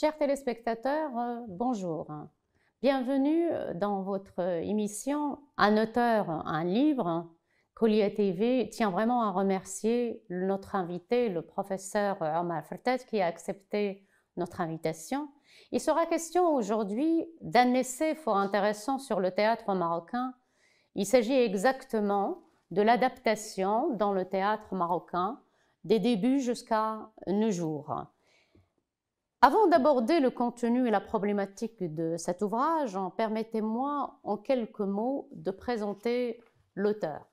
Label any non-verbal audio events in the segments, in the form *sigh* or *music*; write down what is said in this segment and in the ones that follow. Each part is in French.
Chers téléspectateurs, euh, bonjour. Bienvenue euh, dans votre émission Un auteur, un livre. Collier TV tient vraiment à remercier notre invité, le professeur Omar Fertet, qui a accepté notre invitation. Il sera question aujourd'hui d'un essai fort intéressant sur le théâtre marocain. Il s'agit exactement de l'adaptation dans le théâtre marocain des débuts jusqu'à nos jours avant d'aborder le contenu et la problématique de cet ouvrage, permettez-moi en quelques mots de présenter l'auteur.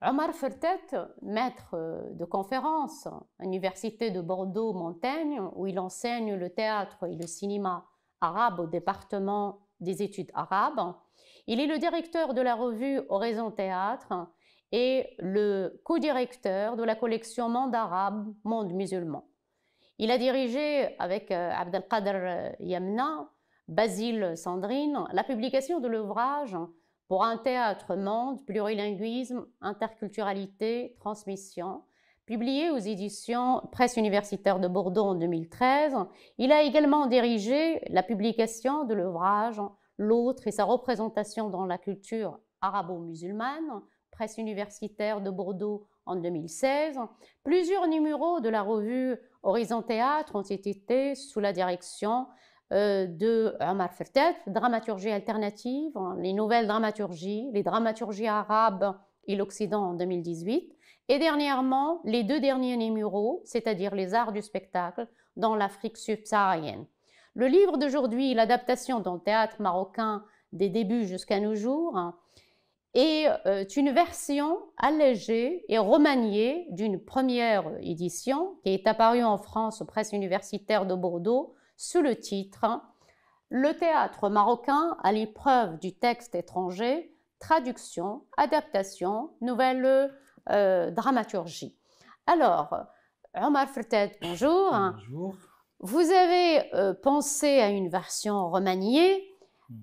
Ah. Omar Fertet, maître euh, de conférences à l'université de Bordeaux-Montaigne, où il enseigne le théâtre et le cinéma arabe au département des études arabes, il est le directeur de la revue Horizon Théâtre et le co-directeur de la collection Monde arabe, Monde musulman. Il a dirigé avec euh, Abdelkader euh, Yamna, Basile Sandrine, la publication de l'ouvrage pour un théâtre monde, plurilinguisme, interculturalité, transmission, publié aux éditions Presse universitaire de Bordeaux en 2013. Il a également dirigé la publication de l'ouvrage L'autre et sa représentation dans la culture arabo-musulmane, Presse universitaire de Bordeaux en 2016. Plusieurs numéros de la revue Horizon Théâtre ont été sous la direction euh, de Omar Fertet, dramaturgie alternative, hein, les nouvelles dramaturgies, les dramaturgies arabes et l'Occident en 2018. Et dernièrement, les deux derniers numéros, c'est-à-dire les arts du spectacle dans l'Afrique subsaharienne. Le livre d'aujourd'hui, l'adaptation dans le théâtre marocain des débuts jusqu'à nos jours, hein, et est euh, une version allégée et remaniée d'une première édition qui est apparue en France aux presses universitaires de Bordeaux sous le titre Le théâtre marocain à l'épreuve du texte étranger, traduction, adaptation, nouvelle euh, dramaturgie. Alors, Omar Fertet, bonjour. Bonjour. Vous avez euh, pensé à une version remaniée mhm.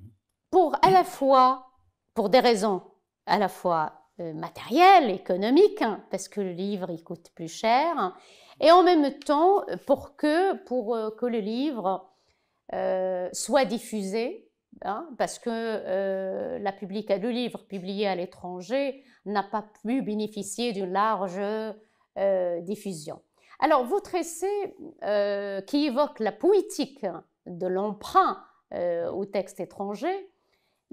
pour à la fois, pour des raisons à la fois euh, matériel, économique, hein, parce que le livre il coûte plus cher, et en même temps pour que, euh, le livre euh, soit diffusé, hein, parce que la le livre publié à l'étranger n'a pas pu bénéficier d'une large diffusion. Alors votre essai qui évoque la poétique de l'emprunt au texte étranger,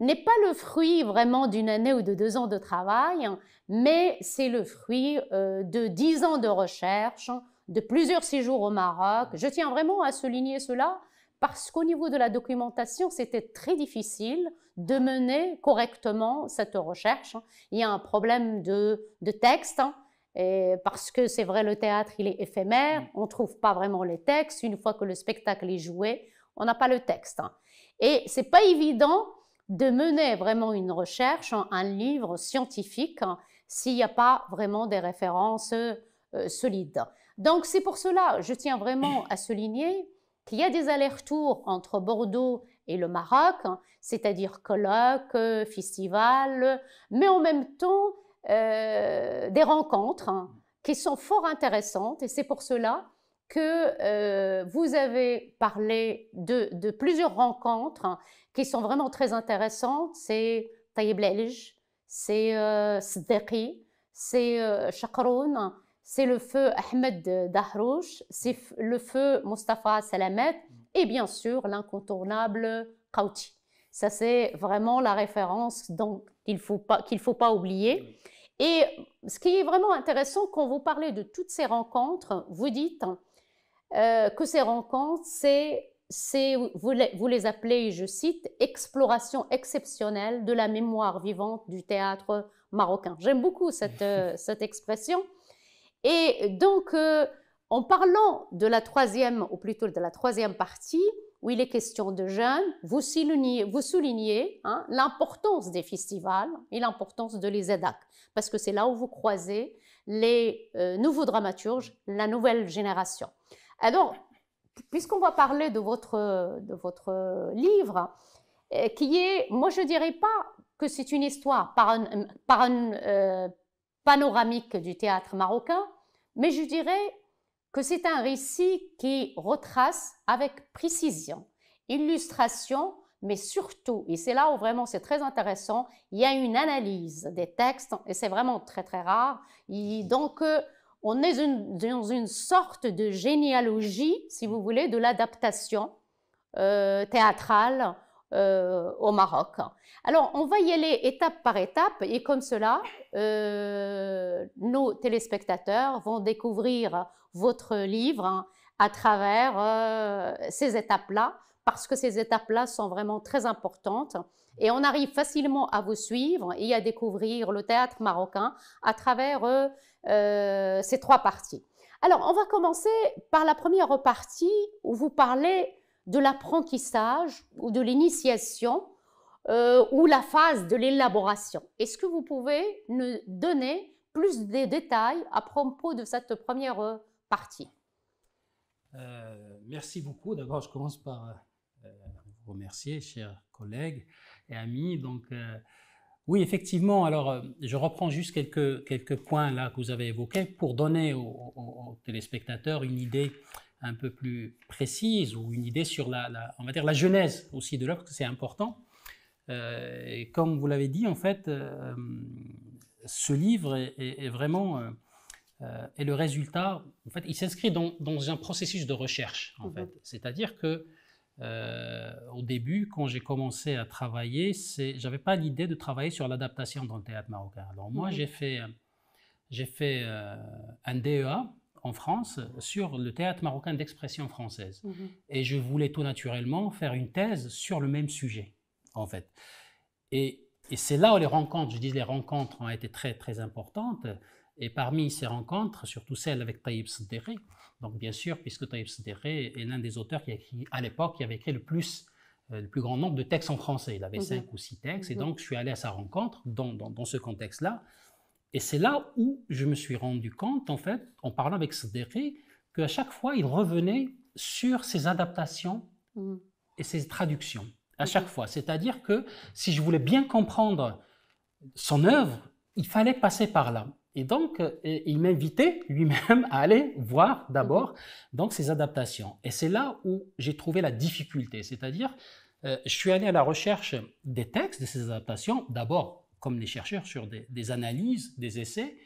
n'est pas le fruit vraiment d'une année ou de deux ans de travail, mais c'est le fruit euh, de dix ans de recherche, de plusieurs séjours au Maroc. Je tiens vraiment à souligner cela parce qu'au niveau de la documentation, c'était très difficile de mener correctement cette recherche. Il y a un problème de, texte. Et parce que c'est vrai, le théâtre, il est éphémère, mm. on ne trouve pas vraiment les textes. Une fois que le spectacle est joué, on n'a pas le texte. Et c'est pas évident de mener vraiment une recherche, un livre scientifique, hein, s'il n'y a pas vraiment des références euh, solides. Donc c'est pour cela, je tiens vraiment à souligner qu'il y a des allers-retours entre Bordeaux et le Maroc, hein, c'est-à-dire colloques, festivals, mais en même temps euh, des rencontres hein, qui sont fort intéressantes et c'est pour cela que euh, vous avez parlé de, plusieurs rencontres hein, qui sont vraiment très intéressantes. C'est Taïb Lelj, c'est euh, c'est euh, Chakroun, c'est le feu Ahmed Dahrouch, c'est le feu Mustafa Salamet et bien sûr l'incontournable Kauti. Ça, c'est vraiment la référence qu'il ne faut, pas, qu'il faut pas oublier. Et ce qui est vraiment intéressant, quand vous parlez de toutes ces rencontres, vous dites hein, euh, que ces rencontres, c'est, vous, les, vous les appelez, je cite, exploration exceptionnelle de la mémoire vivante du théâtre marocain. J'aime beaucoup cette, euh, *laughs* expression. Et donc, euh, en parlant de la troisième, ou plutôt de la troisième partie, où il est question de jeunes, vous soulignez, hein, l'importance des festivals et l'importance de les EDAC, parce que c'est là où vous croisez les nouveaux dramaturges, la nouvelle génération. Alors, ah puisqu'on va parler de votre, de votre livre, euh, qui est, moi je ne dirais pas que c'est une histoire par une euh, panoramique du théâtre marocain, mais je dirais que c'est un récit qui retrace avec précision, illustration, mais surtout, et c'est là où vraiment c'est très intéressant, il y a une analyse des textes, et c'est vraiment très très rare. Et donc, euh, on est dans une sorte de généalogie, si vous voulez, de l'adaptation euh, théâtrale euh, au Maroc. Alors, on va y aller étape par étape et comme cela, euh, nos téléspectateurs vont découvrir votre livre hein, à travers ces étapes-là, parce que ces étapes-là sont vraiment très importantes et on arrive facilement à vous suivre et à découvrir le théâtre marocain à travers euh, euh, ces trois parties. Alors, on va commencer par la première partie où vous parlez de l'apprentissage ou de l'initiation euh, ou la phase de l'élaboration. Est-ce que vous pouvez nous donner plus de détails à propos de cette première partie Merci beaucoup. D'abord, je commence par vous remercier, chers collègues, Ami, Donc, euh, oui, effectivement. Alors, euh, je reprends juste quelques, quelques points là que vous avez évoqués pour donner aux, téléspectateurs une idée un peu plus précise ou une idée sur la, la on la genèse aussi de l'œuvre, parce que c'est important. Euh, comme vous l'avez dit, en fait, ce livre est, vraiment est le résultat. En fait, il s'inscrit dans, dans, un processus de recherche. En mm-hmm. fait, c'est-à-dire que euh, au début, quand j'ai commencé à travailler, je j'avais pas l'idée de travailler sur l'adaptation dans le théâtre marocain. Alors moi, mhm. j'ai fait, euh, un DEA en France sur le théâtre marocain d'expression française, mhm. et je voulais tout naturellement faire une thèse sur le même sujet, en fait. Et, c'est là où les rencontres, je dis les rencontres ont été très très importantes. Et parmi ces rencontres, surtout celle avec Taïb Derrick, donc bien sûr, puisque Taïb Sderé est l'un des auteurs qui, a écrit, à l'époque, qui avait écrit le plus euh, le plus grand nombre de textes en français. Il avait mhm. cinq ou six textes, et mhm. donc je suis allé à sa rencontre dans, ce contexte-là. Et c'est là où je me suis rendu compte, en fait, en parlant avec que qu'à chaque fois, il revenait sur ses adaptations mhm. et ses traductions. À chaque fois. C'est-à-dire que si je voulais bien comprendre son œuvre, il fallait passer par là. Et donc, euh, il m'invitait lui-même à aller voir d'abord mhm. donc ces adaptations. Et c'est là où j'ai trouvé la difficulté, c'est-à-dire euh, je suis allé à la recherche des textes de ces adaptations, d'abord comme les chercheurs sur des, analyses, des essais,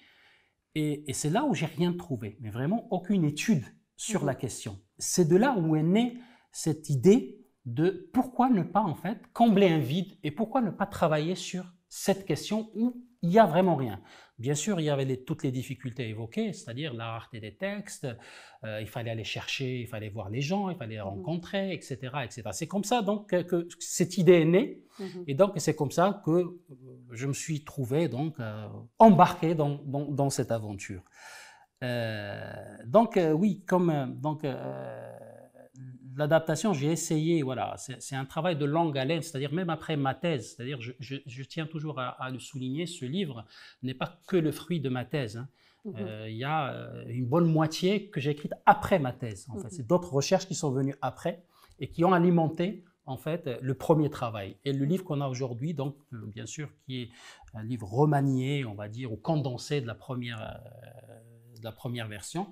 et, c'est là où j'ai rien trouvé, mais vraiment aucune étude sur mhm. la question. C'est de là où est née cette idée de pourquoi ne pas en fait combler un vide et pourquoi ne pas travailler sur cette question ou il n'y a vraiment rien. Bien sûr, il y avait toutes les difficultés évoquées, c'est-à-dire la rareté des textes, euh, il fallait aller chercher, il fallait voir les gens, il fallait les mhm. rencontrer, etc. etc. C'est comme ça donc que cette idée est née, mhm. et donc c'est comme ça que euh, je me suis trouvé donc euh, embarqué dans, cette aventure. donc oui, comme donc l'adaptation, j'ai essayé, voilà, c'est un travail de longue haleine, c'est-à-dire même après ma thèse, c'est-à-dire je, tiens toujours à, le souligner, ce livre n'est pas que le fruit de ma thèse. Hein. Mhm. Euh, il y a euh, une bonne moitié que j'ai écrite après ma thèse. En mhm. c'est d'autres recherches qui sont venues après et qui ont alimenté en fait le premier travail. Et le livre qu'on a aujourd'hui, donc euh, bien sûr, qui est un livre remanié, on va dire, ou condensé de la première de la première version,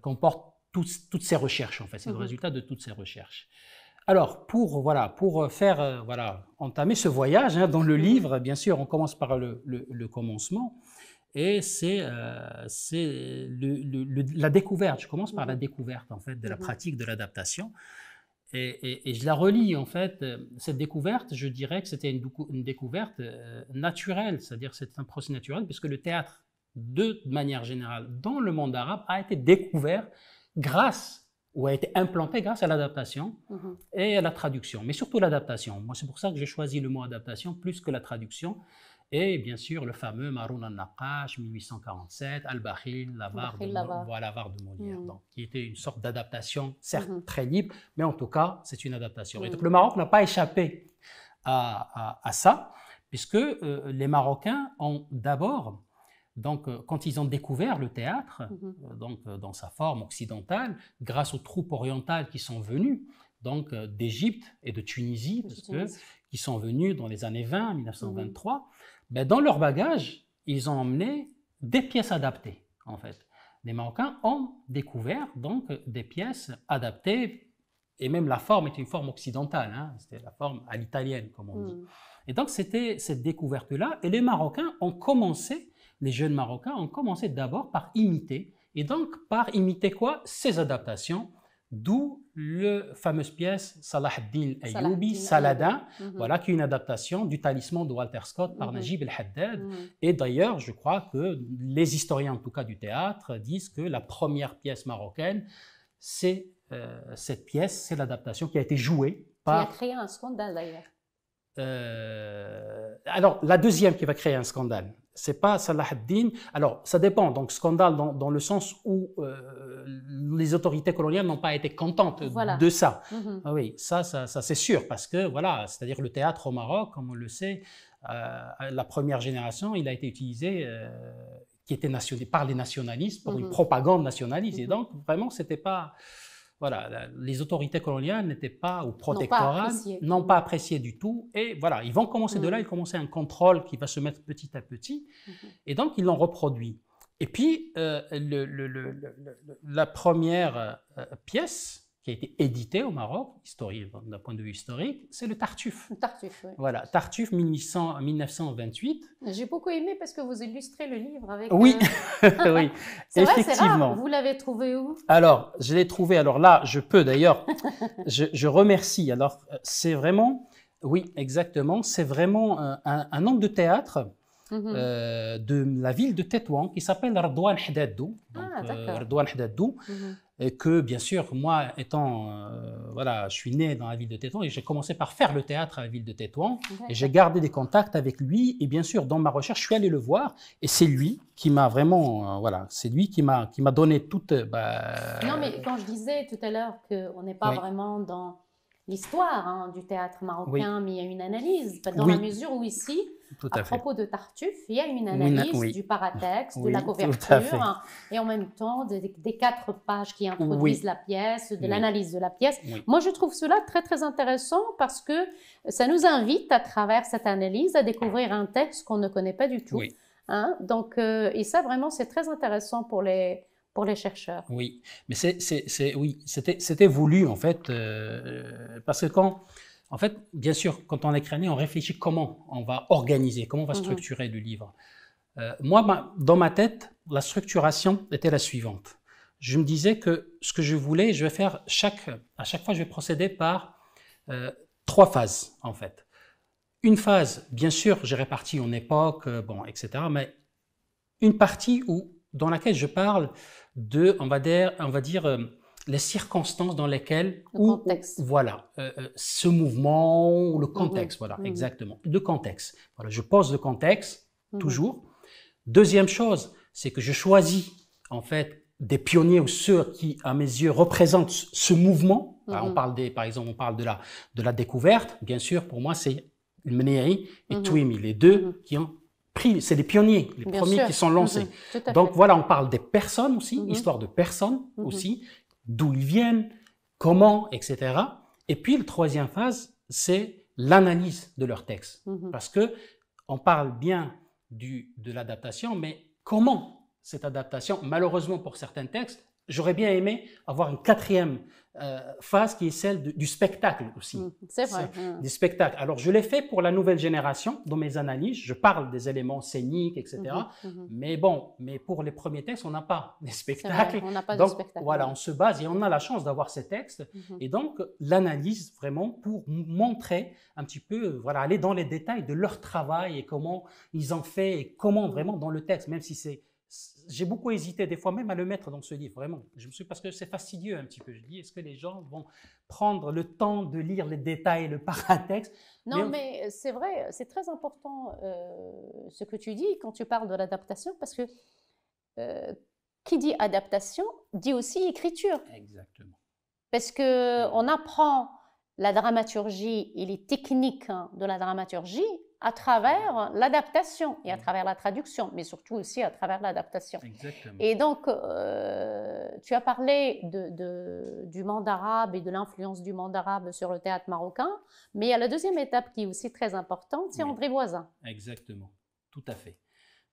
comporte toutes ces recherches, en fait. C'est le mhm. résultat de toutes ces recherches. Alors, pour, voilà, pour euh, faire euh, voilà, entamer ce voyage hein, dans le mhm. livre, bien sûr, on commence par le, commencement. Et c'est euh, la découverte. Je commence par la mhm. découverte, en fait, de la pratique de l'adaptation. Et, je la relis, en fait. Cette découverte, je dirais que c'était une, découverte naturelle, c'est-à-dire c'est un procès naturel, puisque le théâtre, de manière générale, dans le monde arabe, a été découvert grâce ou a été implanté grâce à l'adaptation mhm. et à la traduction, mais surtout l'adaptation. Moi, c'est pour ça que j'ai choisi le mot adaptation plus que la traduction. Et bien sûr, le fameux Maroun al-Naqash, 1847, Al-Bakhil, l'avare de, de Molière, mhm. qui était une sorte d'adaptation, certes mhm. très libre, mais en tout cas, c'est une adaptation. Et donc le Maroc n'a pas échappé à, ça, puisque euh, les Marocains ont d'abord donc, euh, quand ils ont découvert le théâtre, mm-hmm. euh, donc euh, dans sa forme occidentale, grâce aux troupes orientales qui sont venues, donc d'Égypte et de Tunisie, parce que, qui sont venues dans les années 20, 1923, mm-hmm. ben, dans leur bagage, ils ont emmené des pièces adaptées, en fait. Les Marocains ont découvert donc des pièces adaptées, et même la forme est une forme occidentale, hein, c'était la forme à l'italienne, comme on dit. Mm. Et donc, c'était cette découverte-là, et les Marocains ont commencé les jeunes Marocains ont commencé d'abord par imiter, et donc par imiter quoi Ces adaptations, d'où le fameuse pièce Salah din Saladin, mhm. voilà, qui est une adaptation du talisman de Walter Scott par mhm. Najib el-Haddad. Mhm. Et d'ailleurs, je crois que les historiens, en tout cas du théâtre, disent que la première pièce marocaine, c'est euh, cette pièce, c'est l'adaptation qui a été jouée par... Qui a créé un scandale d'ailleurs. Euh, alors, la deuxième qui va créer un scandale, c'est pas Salah Alors, ça dépend. Donc, scandale dans, le sens où euh, les autorités coloniales n'ont pas été contentes de ça. Mm-hmm. Ah oui, ça, ça, ça c'est sûr, parce que voilà, c'est-à-dire le théâtre au Maroc, comme on le sait, euh, la première génération, il a été utilisé. qui était par les nationalistes, pour une mm-hmm. propagande nationaliste. Et mm-hmm. donc, vraiment, c'était pas, voilà, les autorités coloniales n'étaient pas, ou protectorales, n'ont pas, mm. apprécié du tout. Et voilà, ils vont commencer de mm. là, ils commencent un contrôle qui va se mettre petit à petit. Mm-hmm. Et donc, ils l'ont reproduit. Et puis, euh, la première euh, pièce qui a été édité au Maroc, d'un point de vue historique, c'est le Tartuffe. Tartuffe, oui. Voilà, Tartuffe 1928. J'ai beaucoup aimé parce que vous illustrez le livre avec. Oui, euh, *laughs* oui, *laughs* effectivement. Vrai, Vous l'avez trouvé où Alors, je l'ai trouvé. Alors là, je peux d'ailleurs, *laughs* je, remercie. Alors, euh, c'est vraiment, oui, exactement, c'est vraiment euh, un, homme de théâtre mhm. de la ville de Tétouan qui s'appelle Ardouan hidadou ah, d'accord. Ardouan et que bien sûr, moi étant, euh, voilà, je suis né dans la ville de Tétouan et j'ai commencé par faire le théâtre à la ville de Tétouan et j'ai gardé des contacts avec lui et bien sûr, dans ma recherche, je suis allé le voir et c'est lui qui m'a vraiment, euh, voilà, c'est lui qui m'a qui m'a donné toute. Bah, non, mais quand je disais tout à l'heure qu'on n'est pas vraiment dans l'histoire hein, du théâtre marocain, mais il y a une analyse. Dans la mesure où ici, à, propos de Tartuffe, il y a une analyse du paratexte, de la couverture, et en même temps des, quatre pages qui introduisent la pièce, de l'analyse de la pièce. Moi, je trouve cela très, très intéressant parce que ça nous invite, à travers cette analyse, à découvrir un texte qu'on ne connaît pas du tout. Hein. Donc, euh, et ça, vraiment, c'est très intéressant pour les pour les chercheurs. Oui, mais c'est, oui, c'était, c'était voulu en fait, euh, parce que quand, en fait, bien sûr, quand on un livre, on réfléchit comment on va organiser, comment on va mm-hmm. structurer le livre. Euh, moi, dans ma tête, la structuration était la suivante. Je me disais que ce que je voulais, je vais faire chaque, à chaque fois, je vais procéder par euh, trois phases en fait. Une phase, bien sûr, j'ai réparti en époque, bon, etc. Mais une partie où dans laquelle je parle de, on va dire, on va dire euh, les circonstances dans lesquelles, le contexte. voilà, euh, euh, ce mouvement, le contexte, voilà, mmh. exactement, le contexte. Voilà, je pose le contexte mmh. toujours. Deuxième chose, c'est que je choisis en fait des pionniers ou ceux qui, à mes yeux, représentent ce mouvement. Bah, on mmh. parle des, par exemple, on parle de la de la découverte. Bien sûr, pour moi, c'est Mneri et Twimi, les deux qui ont c'est les pionniers, les premiers qui sont lancés. Mhm. Donc voilà, on parle des personnes aussi, mhm. histoire de personnes mhm. aussi, d'où ils viennent, comment, etc. Et puis la troisième phase, c'est l'analyse de leurs textes. parce que on parle bien du, de l'adaptation, mais comment cette adaptation, malheureusement pour certains textes, J'aurais bien aimé avoir une quatrième euh, phase qui est celle du spectacle aussi. Mm, c'est vrai. Mm. Du spectacle. Alors, je l'ai fait pour la nouvelle génération dans mes analyses. Je parle des éléments scéniques, etc. Mm-hmm, mm-hmm. mais bon, mais pour les premiers textes, on n'a pas *laughs* des spectacles. on n'a pas donc, de spectacle. Voilà, on se base et on a la chance d'avoir ces textes. Mm-hmm. Et donc, l'analyse vraiment pour montrer un petit peu, euh, voilà, aller dans les détails de leur travail et comment ils ont fait et comment mm. vraiment dans le texte, même si c'est j'ai beaucoup hésité des fois même à le mettre dans ce livre, vraiment. Je me suis parce que c'est fastidieux un petit peu. Je dis, est-ce que les gens vont prendre le temps de lire les détails, le paratexte Non, mais, euh, c'est vrai, c'est très important euh, ce que tu dis quand tu parles de l'adaptation, parce que euh, qui dit adaptation dit aussi écriture. Exactement. Parce que on apprend la dramaturgie et les techniques hein, de la dramaturgie à travers l'adaptation et à travers la traduction, mais surtout aussi à travers l'adaptation. Et donc, euh, tu as parlé du monde arabe et de l'influence du monde arabe sur le théâtre marocain, mais il y a la deuxième étape qui est aussi très importante, c'est André Voisin. Exactement, tout à fait.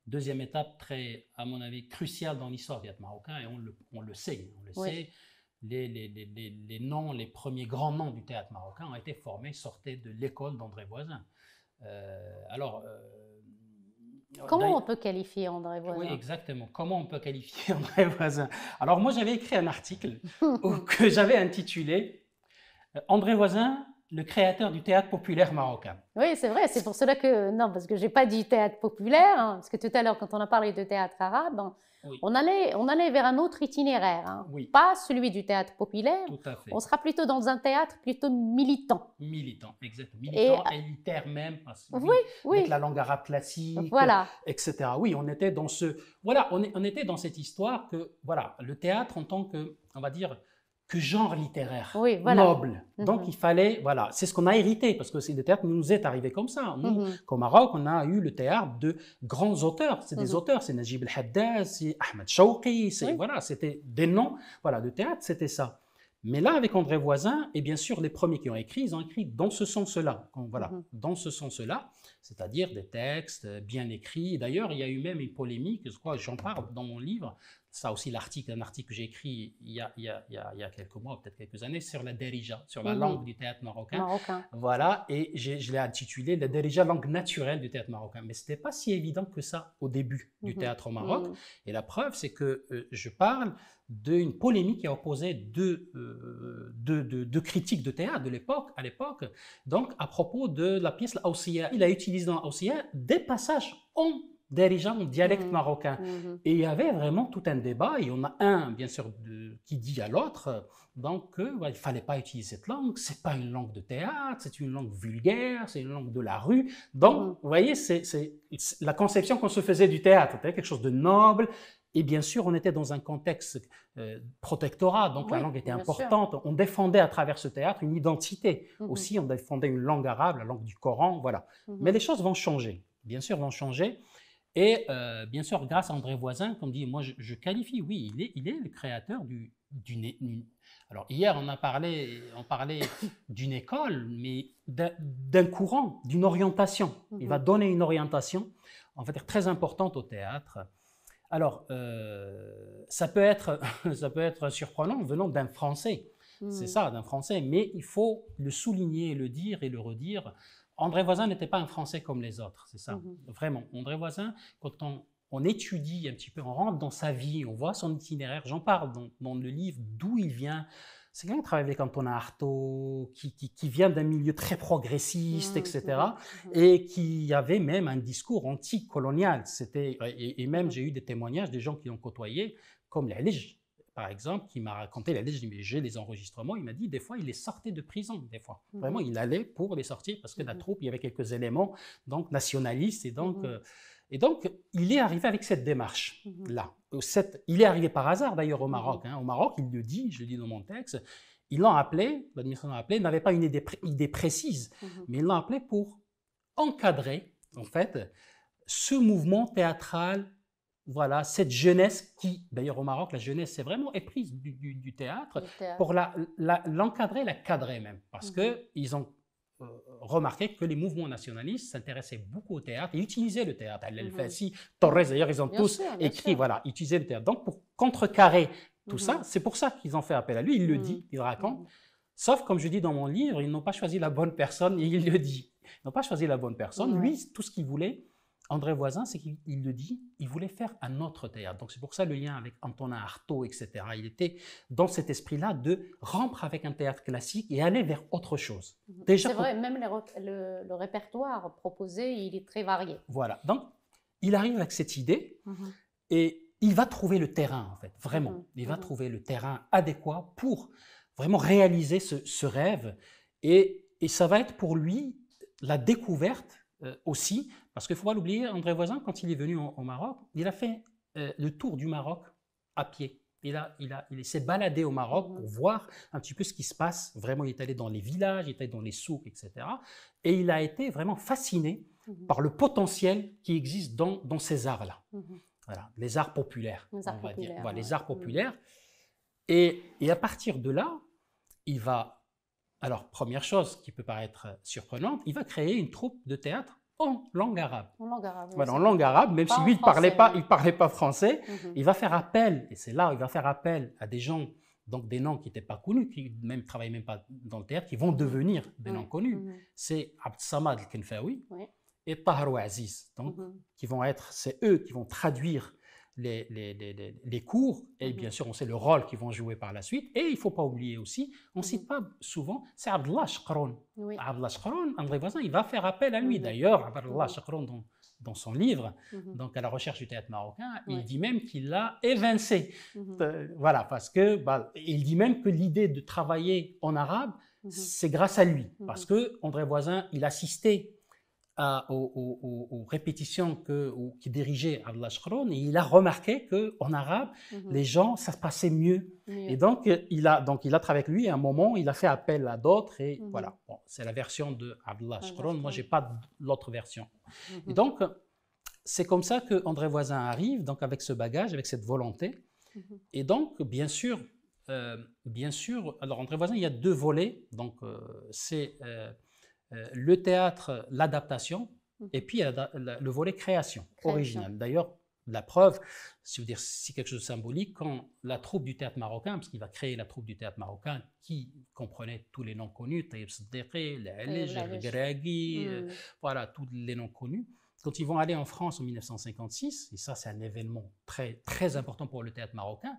Deuxième étape très, à mon avis, cruciale dans l'histoire du théâtre marocain, et on le, sait, on le sait les, noms, les premiers grands noms du théâtre marocain ont été formés, sortaient de l'école d'André Voisin. Euh, alors. Euh, Comment on peut qualifier André Voisin Oui, exactement. Comment on peut qualifier *laughs* André Voisin Alors, moi, j'avais écrit un article *laughs* que j'avais intitulé euh, André Voisin, le créateur du théâtre populaire marocain. Oui, c'est vrai, c'est pour cela que... Non, parce que je n'ai pas dit théâtre populaire, hein, parce que tout à l'heure, quand on a parlé de théâtre arabe, hein, on, allait, on allait vers un autre itinéraire, hein, pas celui du théâtre populaire. Tout à fait. On sera plutôt dans un théâtre plutôt militant. Militant, exactement. Militant, et, élitaire même, oui, oui. avec la langue arabe classique, voilà. etc. Oui, on était dans ce... Voilà, on était dans cette histoire que, voilà, le théâtre en tant que, on va dire, que genre littéraire, noble. Mm-hmm. Donc il fallait, voilà, c'est ce qu'on a hérité, parce que c'est des nous est arrivé comme ça. Nous, mm-hmm. Maroc, on a eu le théâtre de grands auteurs. C'est des mm-hmm. auteurs, c'est Najib el Haddad, c'est Ahmed Chouki, c'est, voilà, c'était des noms voilà, le théâtre, c'était ça. Mais là, avec André Voisin, et bien sûr, les premiers qui ont écrit, ils ont écrit dans ce sens-là. Voilà, dans ce sens-là, c'est-à-dire des textes bien écrits. D'ailleurs, il y a eu même une polémique, je crois, j'en parle dans mon livre, ça aussi l'article, un article que j'ai écrit il y, a, il, quelques mois, peut-être quelques années, sur la derija, sur la mhm. langue du théâtre marocain. Voilà, et je l'ai intitulé La derija, langue naturelle du théâtre marocain. Mais ce n'était pas si évident que ça au début du mhm. théâtre au mhm. Maroc. Et la preuve, c'est que euh, je parle d'une polémique qui a opposé euh, deux, critiques de théâtre de l'époque, à l'époque, donc à propos de la pièce La Il a utilisé dans La des passages en dirigeants dialecte mmh. marocain. Mmh. Et il y avait vraiment tout un débat, et on a un, bien sûr, de, qui dit à l'autre, donc, qu'il euh, ne fallait pas utiliser cette langue, c'est pas une langue de théâtre, c'est une langue vulgaire, c'est une langue de la rue. Donc, mmh. vous voyez, c'est la conception qu'on se faisait du théâtre, quelque chose de noble, et bien sûr, on était dans un contexte euh, protectorat, donc la langue était importante. On défendait à travers ce théâtre une identité. Aussi, on défendait une langue arabe, la langue du Coran, voilà. Mais les choses vont changer, bien sûr, vont changer. Et euh, bien sûr, grâce à André Voisin, comme dit, moi je, qualifie, oui, il est, il est le créateur d'une. Alors hier, on a parlé, on parlait *laughs* d'une école, mais d'un courant, d'une orientation. Il va mhm. donner une orientation, en fait, très importante au théâtre. Alors, euh, ça peut être, *laughs* ça peut être surprenant venant d'un Français. C'est mhm. ça, d'un Français. Mais il faut le souligner, le dire et le redire. André Voisin n'était pas un Français comme les autres, c'est ça. Mhm. Vraiment, André Voisin, quand on, étudie un petit peu, on rentre dans sa vie, on voit son itinéraire, j'en parle dans, le livre d'où il vient. C'est quelqu'un qui travaille avec Antonin Artaud, qui, vient d'un milieu très progressiste, mhm, etc., mhm, et qui avait même un discours anticolonial. C'était et, même j'ai eu des témoignages des gens qui l'ont côtoyé, comme les par exemple, qui m'a raconté la j'ai des enregistrements, il m'a dit des fois, il les sortait de prison, des fois. Mm-hmm. Vraiment, il allait pour les sortir parce que la mm-hmm. troupe, il y avait quelques éléments donc nationalistes et donc. Mm-hmm. Euh, et donc, il est arrivé avec cette démarche-là. Euh, il est arrivé par hasard, d'ailleurs, au Maroc. Hein. Au Maroc, il le dit, je le dis dans mon texte, il l'a appelé, l'administration l'a appelé, n'avait pas une idée, précise, mais il l'a appelé pour encadrer, en fait, ce mouvement théâtral voilà, cette jeunesse qui, d'ailleurs au Maroc, la jeunesse c'est vraiment éprise du, théâtre, pour l'encadrer, la, cadrer même, parce mhm. que qu'ils ont euh, remarqué que les mouvements nationalistes s'intéressaient beaucoup au théâtre et utilisaient le théâtre. al mm Torres, d'ailleurs, ils ont tous écrit, voilà, utilisaient le théâtre. Donc pour contrecarrer tout mhm. ça, c'est pour ça qu'ils ont fait appel à lui, il le mhm. dit, il raconte. Sauf, comme je dis dans mon livre, ils n'ont pas choisi la bonne personne et il le dit. Ils n'ont pas choisi la bonne personne. Lui, tout ce qu'il voulait, André Voisin, c'est qu'il le dit, il voulait faire un autre théâtre. Donc c'est pour ça le lien avec Antonin Artaud, etc. Il était dans cet esprit-là de rompre avec un théâtre classique et aller vers autre chose. Mhm. Déjà, c'est vrai, même le, répertoire proposé, il est très varié. Voilà. Donc il arrive avec cette idée mhm. et il va trouver le terrain, en fait, vraiment. Mhm. Il va trouver le terrain adéquat pour vraiment réaliser ce, rêve et ça va être pour lui la découverte euh, aussi, parce qu'il ne faut pas l'oublier, André Voisin, quand il est venu au, Maroc, il a fait euh, le tour du Maroc à pied. Et là, il, a, il s'est baladé au Maroc pour voir un petit peu ce qui se passe. Vraiment, il est allé dans les villages, il est allé dans les souks, etc. Et il a été vraiment fasciné mhm. par le potentiel qui existe dans, dans ces arts-là. Mhm. Voilà, les arts populaires, les arts on va populaires, dire. Les arts mhm. populaires. Et, et, à partir de là, il va alors, première chose qui peut paraître euh, surprenante, il va créer une troupe de théâtre en langue arabe. En langue arabe. Voilà, en langue arabe, même si lui, il ne parlait, pas, parlait pas français, mhm. il va faire appel, et c'est là il va faire appel à des gens, donc des noms qui n'étaient pas connus, qui même travaillaient même pas dans le théâtre, qui vont devenir des mhm. noms connus. Mhm. C'est Abd Samad al-Kenfaoui et Tahar Aziz, donc, qui vont être, c'est eux qui vont traduire les, les, les, les cours, et mm-hmm. bien sûr, on sait le rôle qu'ils vont jouer par la suite. Et il ne faut pas oublier aussi, on ne cite mm-hmm. pas souvent, c'est Abdullah Chakron. Oui. Abdullah André Voisin, il va faire appel à lui. Mm-hmm. D'ailleurs, Abdullah Chakron, dans, son livre, donc à la recherche du théâtre marocain, il dit même qu'il l'a évincé. Euh, voilà, parce que bah, il dit même que l'idée de travailler en arabe, c'est grâce à lui, parce que André Voisin, il assistait aux, répétitions que, qui dirigeait Abdullah Shkron, et il a remarqué qu'en arabe, mhm. les gens, ça se passait mieux. Et donc il, a, donc, il a travaillé avec lui, et à un moment, il a fait appel à d'autres, et mhm. voilà. c'est la version de Abdullah Shkron, moi, j'ai pas l'autre version. Et mhm. donc, c'est comme ça que André Voisin arrive, donc avec ce bagage, avec cette volonté. Et donc, bien sûr, euh, bien sûr, alors André Voisin, il y a deux volets, donc euh, c'est... Euh, euh, le théâtre, l'adaptation, mhm. et puis euh, le volet création, originale. D'ailleurs, la preuve, si vous dire si quelque chose de symbolique, quand la troupe du théâtre marocain, parce qu'il va créer la troupe du théâtre marocain qui comprenait tous les noms connus, Taïb Sderé, Léger, Graghi, voilà, tous les noms connus. Quand ils vont aller en France en 1956, et ça c'est un événement très, très important pour le théâtre marocain,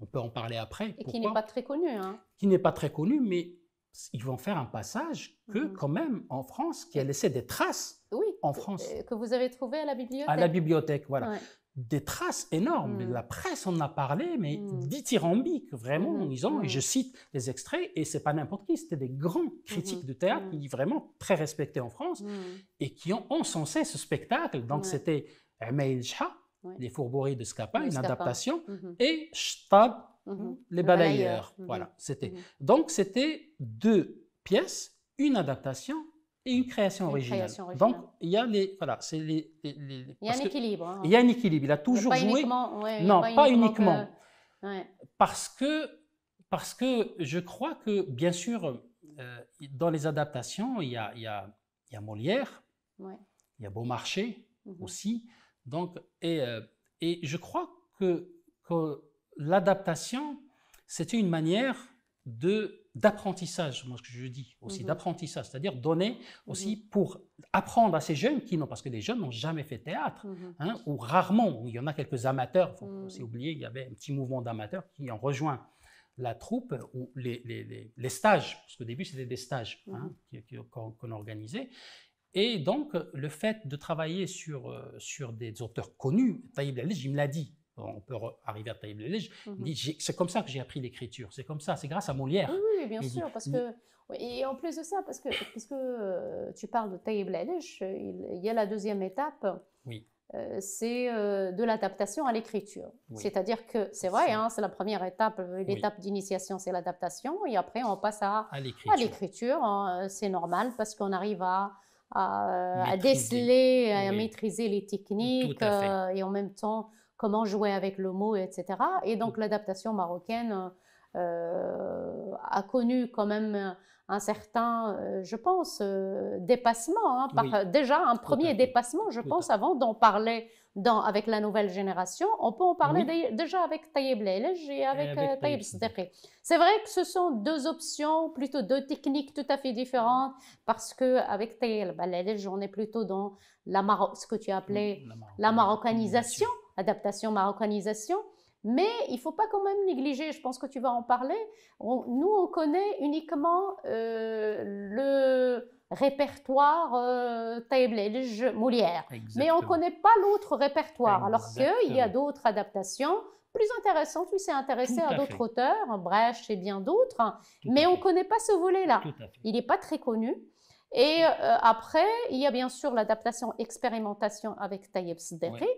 on peut en parler après. Et qui n'est pas très connu. Hein? Qui n'est pas très connu, mais ils vont faire un passage que, mm-hmm. quand même, en France, qui a laissé des traces en France. Euh, que vous avez trouvé à la bibliothèque. À la bibliothèque, voilà. Des traces énormes. Mm. La presse en a parlé, mais mmh. dithyrambique, vraiment. Mm-hmm. Ils ont, et mm. je cite les extraits, et c'est pas n'importe qui, c'était des grands mm-hmm. critiques de théâtre, mm. vraiment très respectés en France, et qui ont encensé ce spectacle. Donc c'était Amail Shah, Les fourberies de Scapin, une adaptation, et Shtab Mmh les balayeurs. Voilà, mmh c'était. Mmh Donc c'était deux pièces, une adaptation et une création, originale. Donc il y a les voilà, c'est les, Il y a un équilibre. Hein. Il y a un équilibre. Il a toujours joué. non, pas, uniquement. Parce que parce que je crois que bien sûr euh, dans les adaptations il y a, Molière, il y a Beaumarchais aussi. Donc et euh, et je crois que, que l'adaptation, c'était une manière de d'apprentissage, moi je dis aussi mhm. d'apprentissage, c'est-à-dire donner mhm. aussi pour apprendre à ces jeunes qui n'ont, parce que les jeunes n'ont jamais fait théâtre, mhm. hein, ou rarement, il y en a quelques amateurs, faut aussi oublier, il y avait un petit mouvement d'amateurs qui ont rejoint la troupe ou les, stages, parce qu'au début c'était des stages hein, qu'on organisait, et donc, le fait de travailler sur, euh, sur des auteurs connus, Taïb il me l'a dit, on peut arriver à tailler mmh C'est comme ça que j'ai appris l'écriture, c'est comme ça, c'est grâce à Molière. Oui, bien sûr, parce que, et en plus de ça, parce que, puisque euh, tu parles de tailler il y a la deuxième étape. Oui. Euh, c'est euh, de l'adaptation à l'écriture. C'est-à-dire que c'est vrai, c'est hein, la première étape, l'étape d'initiation, c'est l'adaptation, et après on passe à, à l'écriture. Hein, c'est normal parce qu'on arrive à, déceler, à maîtriser les techniques, et en même temps comment jouer avec le mot, etc. Et donc mm. l'adaptation marocaine euh, a connu quand même un certain, euh, je pense, euh, dépassement, hein, déjà un premier dépassement, je pense, avant d'en parler avec la nouvelle génération. On peut en parler déjà avec Tayeb Lelej et avec, Tayeb C'est vrai que ce sont deux options, plutôt deux techniques tout à fait différentes, parce que avec Taïb on est plutôt dans la ce que tu appelais la, la marocanisation adaptation, marocanisation. Mais il ne faut pas quand même négliger, je pense que tu vas en parler, nous on connaît uniquement euh, le répertoire euh, Molière, mais on ne connaît pas l'autre répertoire, alors qu'il y a d'autres adaptations plus intéressantes, Tu s'est intéressé à, d'autres auteurs, Brecht et bien d'autres, hein. mais on ne connaît pas ce volet-là. Il n'est pas très connu. Et euh, après, il y a bien sûr l'adaptation expérimentation avec Tayeb Sderi,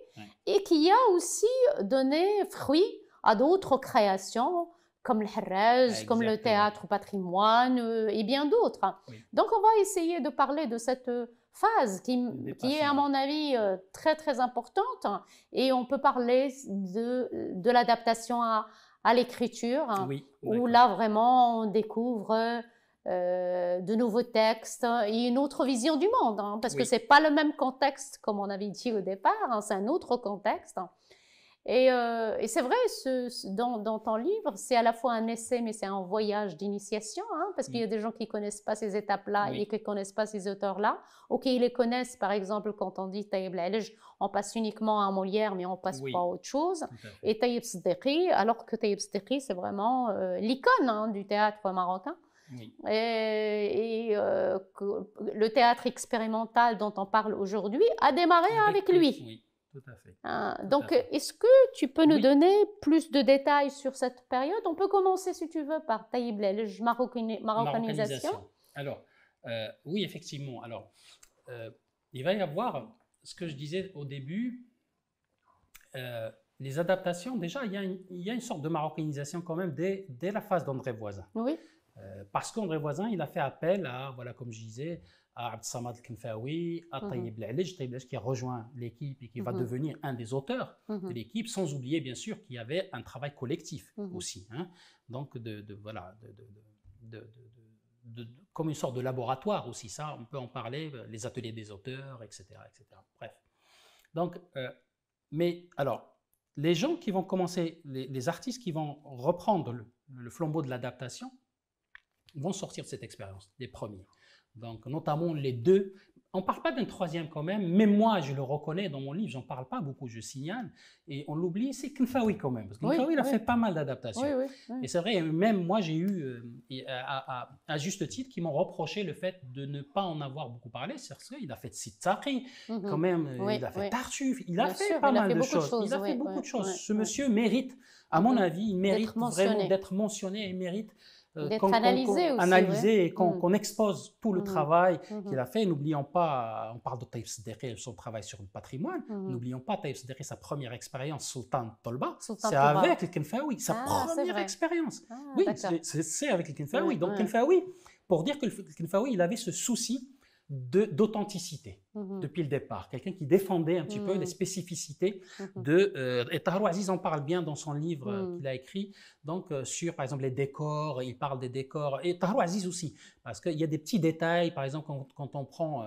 et qui a aussi donné fruit à d'autres créations comme le Harraj, comme le théâtre patrimoine euh, et bien d'autres. Hein. Donc on va essayer de parler de cette phase qui, est à mon avis euh, très très importante hein. et on peut parler de, de l'adaptation à, l'écriture hein, où là vraiment on découvre euh, de nouveaux textes hein, et une autre vision du monde, hein, parce que que n'est pas le même contexte comme on avait dit au départ, hein, c'est un autre contexte. Euh, et, c'est vrai, dans, ton livre, c'est à la fois un essai, mais c'est un voyage d'initiation, parce qu'il y a des gens qui ne connaissent pas ces étapes-là et qui connaissent pas ces auteurs-là, ou qui les connaissent, par exemple, quand on dit Taïb on passe uniquement à Molière, mais on passe pas à autre chose. Et Taïb Sdehri alors que Taïb Sdehri c'est vraiment euh, l'icône du théâtre marocain. Et, euh, le théâtre expérimental dont on parle aujourd'hui a démarré avec, lui. oui, tout à fait. Hein, donc, est-ce que tu peux nous donner plus de détails sur cette période On peut commencer, si tu veux, par Taïb la marocanisation. Alors, euh, oui, effectivement. Alors, euh, il va y avoir ce que je disais au début. les adaptations, déjà, il y, a une, sorte de marocanisation quand même dès, dès la phase d'André Voisin. Oui. Euh, parce qu'André Voisin, il a fait appel à, voilà, comme je disais, à Abd Samad al à mhm. Tayyib mm -hmm. qui a rejoint l'équipe et qui va mhm. devenir un des auteurs mhm. de l'équipe, sans oublier bien sûr qu'il y avait un travail collectif aussi. donc, voilà, comme une sorte de laboratoire aussi, ça, on peut en parler, les ateliers des auteurs, etc. etc. Bref. Euh, mais alors, les gens qui vont commencer, les, artistes qui vont reprendre le flambeau de l'adaptation, vont sortir de cette expérience, les premiers. Donc, notamment les deux. On ne parle pas d'un troisième quand même, mais moi, je le reconnais dans mon livre, j'en parle pas beaucoup, je signale. Et on l'oublie, c'est Knfawi quand même. Parce que il a fait pas mal d'adaptations. et c'est vrai, même moi, j'ai eu, euh, à, juste titre, qui m'ont reproché le fait de ne pas en avoir beaucoup parlé. C'est vrai, il a fait Sittari, mhm. quand même, euh, il a fait Tartuffe, il a fait pas mal de, de choses. Il a fait beaucoup de choses. Ce monsieur mérite, à mon avis, il mérite vraiment d'être mentionné, il mérite euh, d'être analysé aussi. analysé et mm. qu'on, expose tout le mm. travail mm-hmm. qu'il a fait. N'oublions pas, euh, on parle de Taïf Sedere, son travail sur le patrimoine. Mm-hmm. N'oublions pas Taïf Sedere, sa première expérience, Sultan Tolba. C'est avec le Kenfaoui, sa première expérience. oui, c'est, avec le Kenfaoui. Donc, Kenfaoui, pour dire que le Kenfaoui, il avait ce souci d'authenticité mm-hmm. depuis le départ, quelqu'un qui défendait un petit peu mm-hmm. les spécificités mm-hmm. de... Euh, et Tahar Aziz en parle bien dans son livre euh, mm. qu'il a écrit, donc euh, sur, par exemple, les décors, il parle des décors, et Tahar Aziz aussi, parce qu'il y a des petits détails, par exemple, quand, on prend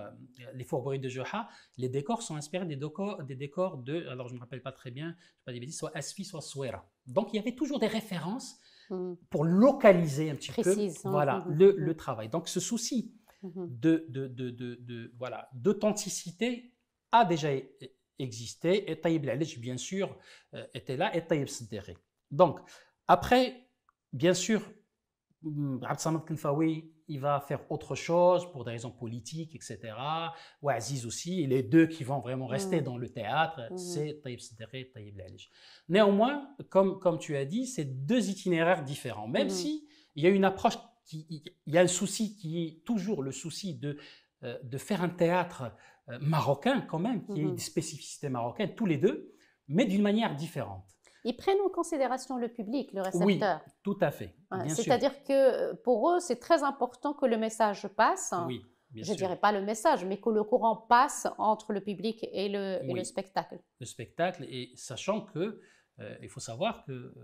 les fourberies de Joha, les décors sont inspirés des décors, des décors de, alors je ne me rappelle pas très bien, je ne pas des soit Asfi, soit Souera. Donc il y avait toujours des références mm. pour localiser un petit peu hein. voilà, le, le, travail. Donc ce souci Mhm. de, voilà, d'authenticité a déjà e, e, existé. Et Taïb Lalej, bien sûr, euh, était là, et Taïb Sderé Donc, après, bien sûr, mm, Abdelsamad il va faire autre chose pour des raisons politiques, etc. Ou Aziz aussi, les deux qui vont vraiment rester mhm. dans le théâtre, mhm. c'est Taïb Sderé et Taïb Lalej. Néanmoins, comme, comme tu as dit, c'est deux itinéraires différents, même si il y a une approche il y a un souci qui est toujours le souci de, euh, de faire un théâtre euh, marocain quand même, qui est mm-hmm. des spécificités marocaines, tous les deux, mais d'une manière différente. Ils prennent en considération le public, le récepteur. Oui, tout à fait. C'est-à-dire que euh, pour eux, c'est très important que le message passe. Oui, bien Je ne dirais pas le message, mais que le courant passe entre le public et le, spectacle. Le spectacle, et sachant que il faut savoir que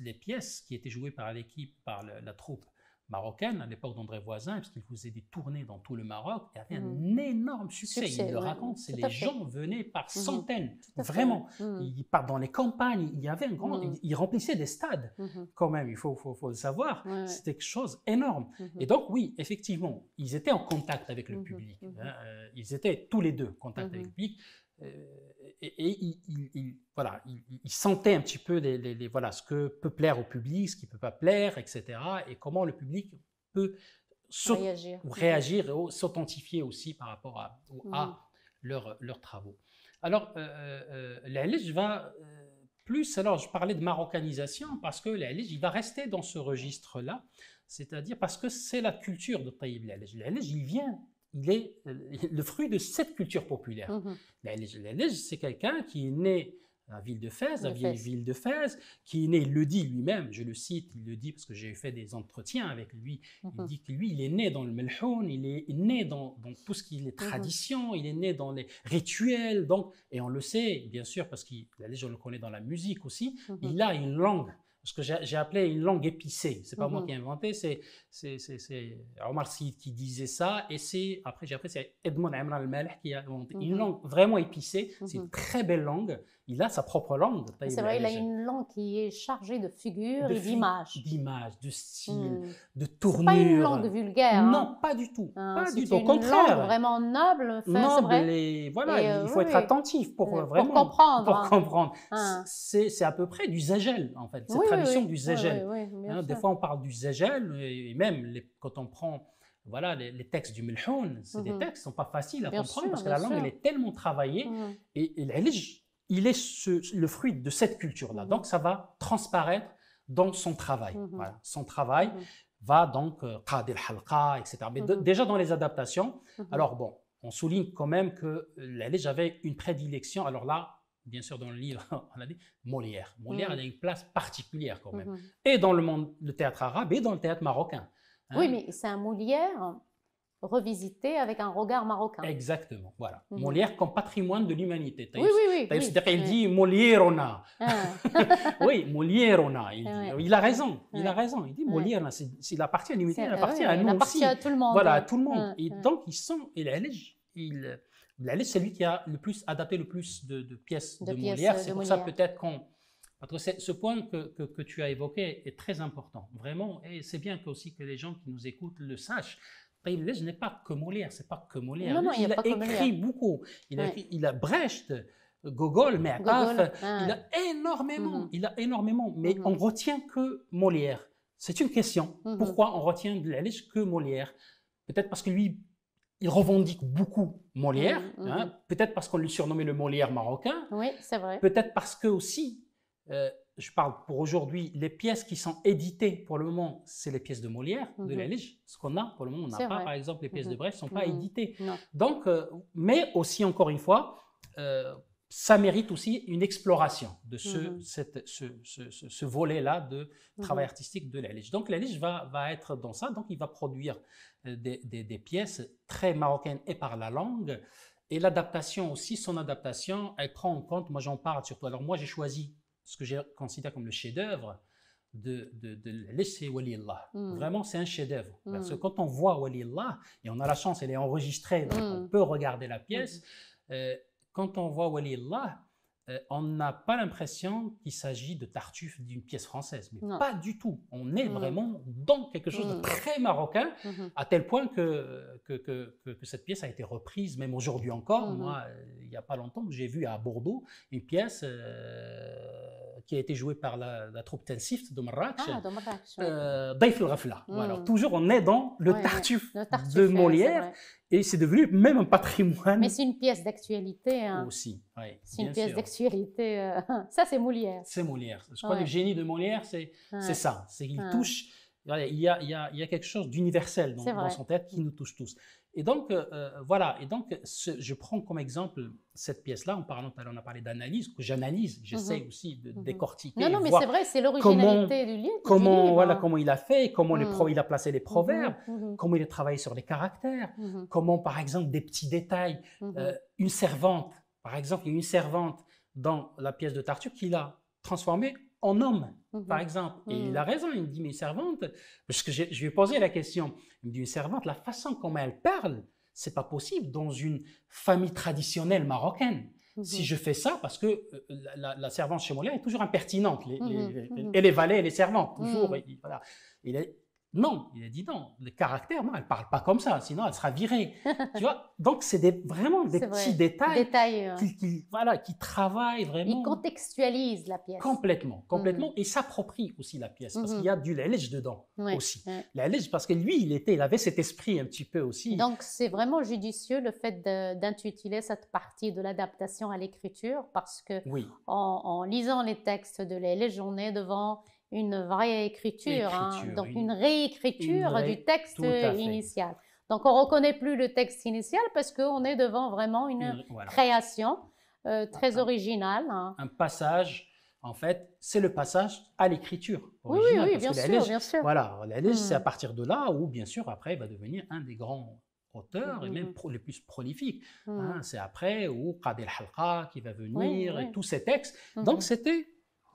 les, pièces qui étaient jouées par l'équipe, par la troupe marocaine à l'époque d'André Voisin, puisqu'il faisait des tournées dans tout le Maroc, y avait un mm-hmm. énorme succès. il le raconte, c'est les gens venaient par mm-hmm. centaines, vraiment. Mm. Ils partent dans les campagnes, il y avait un grand, mm. ils remplissaient des stades mm-hmm. quand même. Il faut, le savoir, c'était quelque chose d'énorme. Et donc oui, effectivement, ils étaient en contact avec le public. Hein, euh, ils étaient tous les deux en contact avec le public. Euh, et, et il, voilà, il, sentait un petit peu les, voilà, ce que peut plaire au public, ce qui ne peut pas plaire, etc. Et comment le public peut réagir. réagir et s'authentifier aussi par rapport à, mm. leurs travaux. Alors, euh, euh va euh, plus, alors je parlais de marocanisation, parce que la il va rester dans ce registre-là, c'est-à-dire parce que c'est la culture de Taïb l'Alej. L'Alej, il vient il est euh, le fruit de cette culture populaire. Mhm. La c'est quelqu'un qui est né à la ville de Fès, la vieille ville de Fès, qui est né, il le dit lui-même, je le cite, il le dit parce que j'ai fait des entretiens avec lui, il mhm. dit que lui, il est né dans le Melhoun, il est né dans, tout ce qui est mhm. tradition, il est né dans les rituels, donc, et on le sait, bien sûr, parce que la légende le connaît dans la musique aussi, il a une langue ce que j'ai appelé une langue épicée. C'est pas moi mmh qui ai inventé, c'est Omar Sy qui disait ça. Et c'est après j'ai appris c'est Edmond Amran qui a inventé mmh une langue vraiment épicée. Mmh c'est une très belle langue il a sa propre langue. C'est vrai, il a une langue qui est chargée de figures et d'images. D'images, de style, hmm. de tournure. pas une langue vulgaire. Hein. Non, pas du tout. Hein, pas du tout. Au contraire. Langue vraiment noble. noble et voilà, il euh, faut être attentif euh, euh, pour vraiment. comprendre. Hein. C'est à peu près du Zéjel, en fait. Cette tradition du Zéjel. des fois, on parle du Zéjel. et même les, quand on prend voilà, les, textes du Milhoun, c'est des mhm. textes qui ne sont pas faciles à comprendre parce que la langue, elle est tellement travaillée mhm. Et elle est il est le fruit de cette culture-là. Donc, mm. ça va transparaître dans son travail. Mm-hmm. Son travail mm-hmm. va donc, euh, qadir etc. Mais mm-hmm. déjà dans les adaptations, alors bon, on souligne quand même que euh, j'avais une prédilection. Alors là, bien sûr, dans le livre, *laughs* on a dit Molière. Molière, mm. elle a une place particulière quand même, et dans le monde, le théâtre arabe, et dans le théâtre marocain. Hein. Oui, mais c'est un Molière revisité avec un regard marocain. Exactement, voilà. Mhm. Molière comme patrimoine de l'humanité. Oui, oui, oui. Il dit Molière on a. Ah. *laughs* oui, Molière on a. Il, a raison, il a raison. Il dit Molière, ouais. la appartient à l'humanité, il euh, appartient à nous aussi. à tout le monde. Voilà, à tout le monde. Et donc, ils sont, il, il c'est lui qui a le plus adapté le plus de, pièces de, Molière. C'est pour ça peut-être qu'on... Parce que ce point que, que, tu as évoqué est très important, vraiment, et c'est bien que, aussi que les gens qui nous écoutent le sachent. Taïb n'est pas que Molière, c'est pas que Molière. il, a, écrit beaucoup. Il, a, il Brecht, Gogol, Merkaf, il a énormément, mhm. il a énormément, mais mhm. on retient que Molière. C'est une question. Mhm. Pourquoi on retient de que Molière Peut-être parce que lui, il revendique beaucoup Molière. Hein. Peut-être parce qu'on lui surnommait le Molière marocain. Oui, c'est vrai. Peut-être parce que aussi, euh, je parle pour aujourd'hui, les pièces qui sont éditées pour le moment, c'est les pièces de Molière, de mhm. Ce qu'on a pour le moment, on n'a pas, par exemple, les pièces de mhm. Brecht ne sont pas mhm. éditées. Donc, euh, mais aussi, encore une fois, euh, ça mérite aussi une exploration de ce, ce, ce, ce, volet-là de travail artistique de Lige. Donc, Lalige va, va être dans ça. Donc, il va produire euh, des, des, des pièces très marocaines et par la langue. Et l'adaptation aussi, son adaptation, elle prend en compte, moi j'en parle surtout. Alors moi j'ai choisi ce que j'ai considéré comme le chef-d'œuvre de, de, de, laisser Wali Allah. Mm. Vraiment, c'est un chef-d'œuvre. Mm. Parce que quand on voit Wali Allah, et on a la chance, elle est enregistrée, mm. on peut regarder la pièce, euh, quand on voit Wali Allah, euh, on n'a pas l'impression qu'il s'agit de Tartuffe d'une pièce française, mais pas du tout. On est vraiment dans quelque chose de très marocain, mm-hmm. à tel point que que, que, cette pièce a été reprise, même aujourd'hui encore. Mm-hmm. Moi, euh, il n'y a pas longtemps, j'ai vu à Bordeaux une pièce qui a été joué par la, troupe Tensift de Marrakech. Ah, de Marrakech. Euh, Alors, hmm. toujours on est dans le, tartuffe, de Molière et c'est devenu même un patrimoine. Mais c'est une pièce d'actualité. Hein. Aussi, C'est une pièce d'actualité. Euh. *laughs* Ça, c'est Molière. C'est Molière. Je crois que le génie de Molière, c'est ça. C'est qu'il touche. Il y, a, il, y a, il y, a, quelque chose d'universel dans, son tête qui nous touche tous. Et donc, euh, euh, voilà, et donc je prends comme exemple cette pièce-là, en parlant on a parlé d'analyse, que j'analyse, j'essaie mhm. aussi de mhm. décortiquer. Non, non, mais c'est vrai, c'est l'originalité du livre. Comment, Voilà, comment il a fait, comment mhm. il a placé les proverbes, comment il a travaillé sur les caractères, comment, par exemple, des petits détails. Euh, une servante, par exemple, il y a une servante dans la pièce de Tartuffe qu'il a transformée en homme, mmh par exemple. Et il mmh. a raison, il me dit, mes servantes, parce que je, je lui ai posé la question, il me dit, la façon comment elle parle, c'est pas possible dans une famille traditionnelle marocaine. Mmh si je fais ça, parce que euh, la, servante chez moi est toujours impertinente, et les valets et les servantes, toujours. Et, voilà. Non, il a dit non. Le caractère, non, elle parle pas comme ça, sinon elle sera virée. *laughs* tu vois Donc c'est vraiment des petits détails, qui, voilà, qui travaillent vraiment. Ils contextualisent la pièce. Complètement, complètement, mhm. et s'approprient aussi la pièce parce mhm. qu'il y a du lèche dedans aussi. La parce que lui, il était, il avait cet esprit un petit peu aussi. Donc c'est vraiment judicieux le fait d'intituler cette partie de l'adaptation à l'écriture parce que en, lisant les textes de lèche, on est devant une vraie écriture, hein, donc une, réécriture du texte initial. Donc on reconnaît plus le texte initial parce qu'on est devant vraiment une, création euh, très originale. Hein. Un passage, en fait, c'est le passage à l'écriture. Oui, oui, oui bien, sûr, bien sûr. Voilà, la c'est à hmm. partir de là où, bien sûr, après, il va devenir un des grands auteurs et hmm, même le hmm, les plus prolifiques. Hein. c'est après où Qadil Halqa qui va venir et tous ces textes. Donc c'était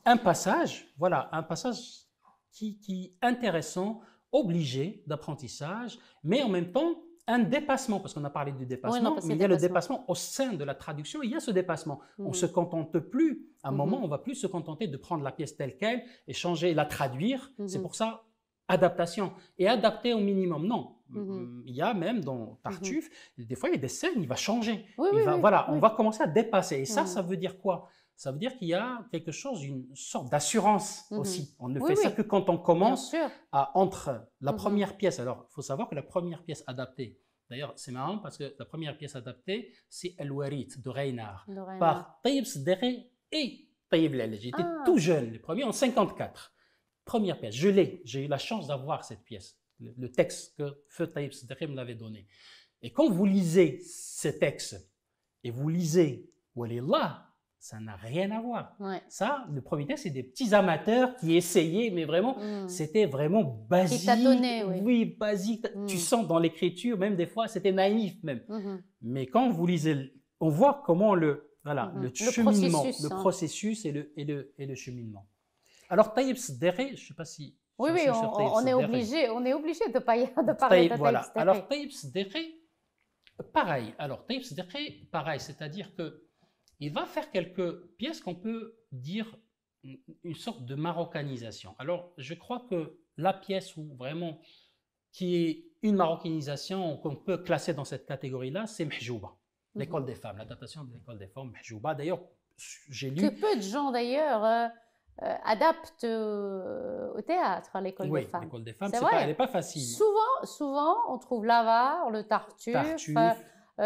un passage, voilà, un passage qui, qui intéressant, obligé d'apprentissage, mais en même temps, un dépassement, parce qu'on a parlé du dépassement, mais il y a le dépassement au sein de la traduction, il y a ce dépassement. On ne mhm. se contente plus, à un mhm. moment, on ne va plus se contenter de prendre la pièce telle qu'elle et changer, la traduire. Mhm. C'est pour ça, adaptation. Et adapter au minimum, non. Mm, il y a même dans Tartuffe, des fois, il y a des scènes, il va changer. voilà, on va commencer à dépasser. Et ça, ça veut dire quoi ça veut dire qu'il y a quelque chose, une sorte d'assurance mhm. aussi. On ne fait ça que quand on commence à entre la mhm. première pièce. Alors, il faut savoir que la première pièce adaptée, d'ailleurs, c'est marrant parce que la première pièce adaptée, c'est El Warit de Reynard, par Taïb Sderé et Taïb Lel. J'étais ah. tout jeune, le premier en 54. Première pièce, je l'ai, j'ai eu la chance d'avoir cette pièce, le, texte que Feu Taïb Sderé me l'avait donné. Et quand vous lisez ce texte et vous lisez Walillah, ça n'a rien à voir. Ça, le premier test, c'est des petits amateurs qui essayaient, mais vraiment, hmm. c'était vraiment basique. oui. oui. basique. Hmm. Tu sens dans l'écriture, même des fois, c'était naïf même. Mhm. Mais quand vous lisez, on voit comment le, voilà, mhm. le, cheminement, le hein. processus et le, et le, et le cheminement. Alors, taïbs Sderé, je ne sais pas si. Oui, oui, on, est obligé, on est obligé de, parler de Taïb, voilà. Alors, Taïb Sderé, pareil. Alors, Taïb Sderé, pareil, c'est-à-dire que il va faire quelques pièces qu'on peut dire une sorte de marocanisation. Alors, je crois que la pièce où vraiment qui est une marocanisation qu'on peut classer dans cette catégorie-là, c'est Mehjouba, mhm. l'école des femmes, l'adaptation de l'école des femmes Mehjouba. D'ailleurs, j'ai lu. Que peu de gens d'ailleurs euh, euh, adaptent au théâtre l'école des femmes. l'école des femmes, c'est pas, elle n'est pas facile. Souvent, souvent, on trouve l'avare, le tartuffe, euh,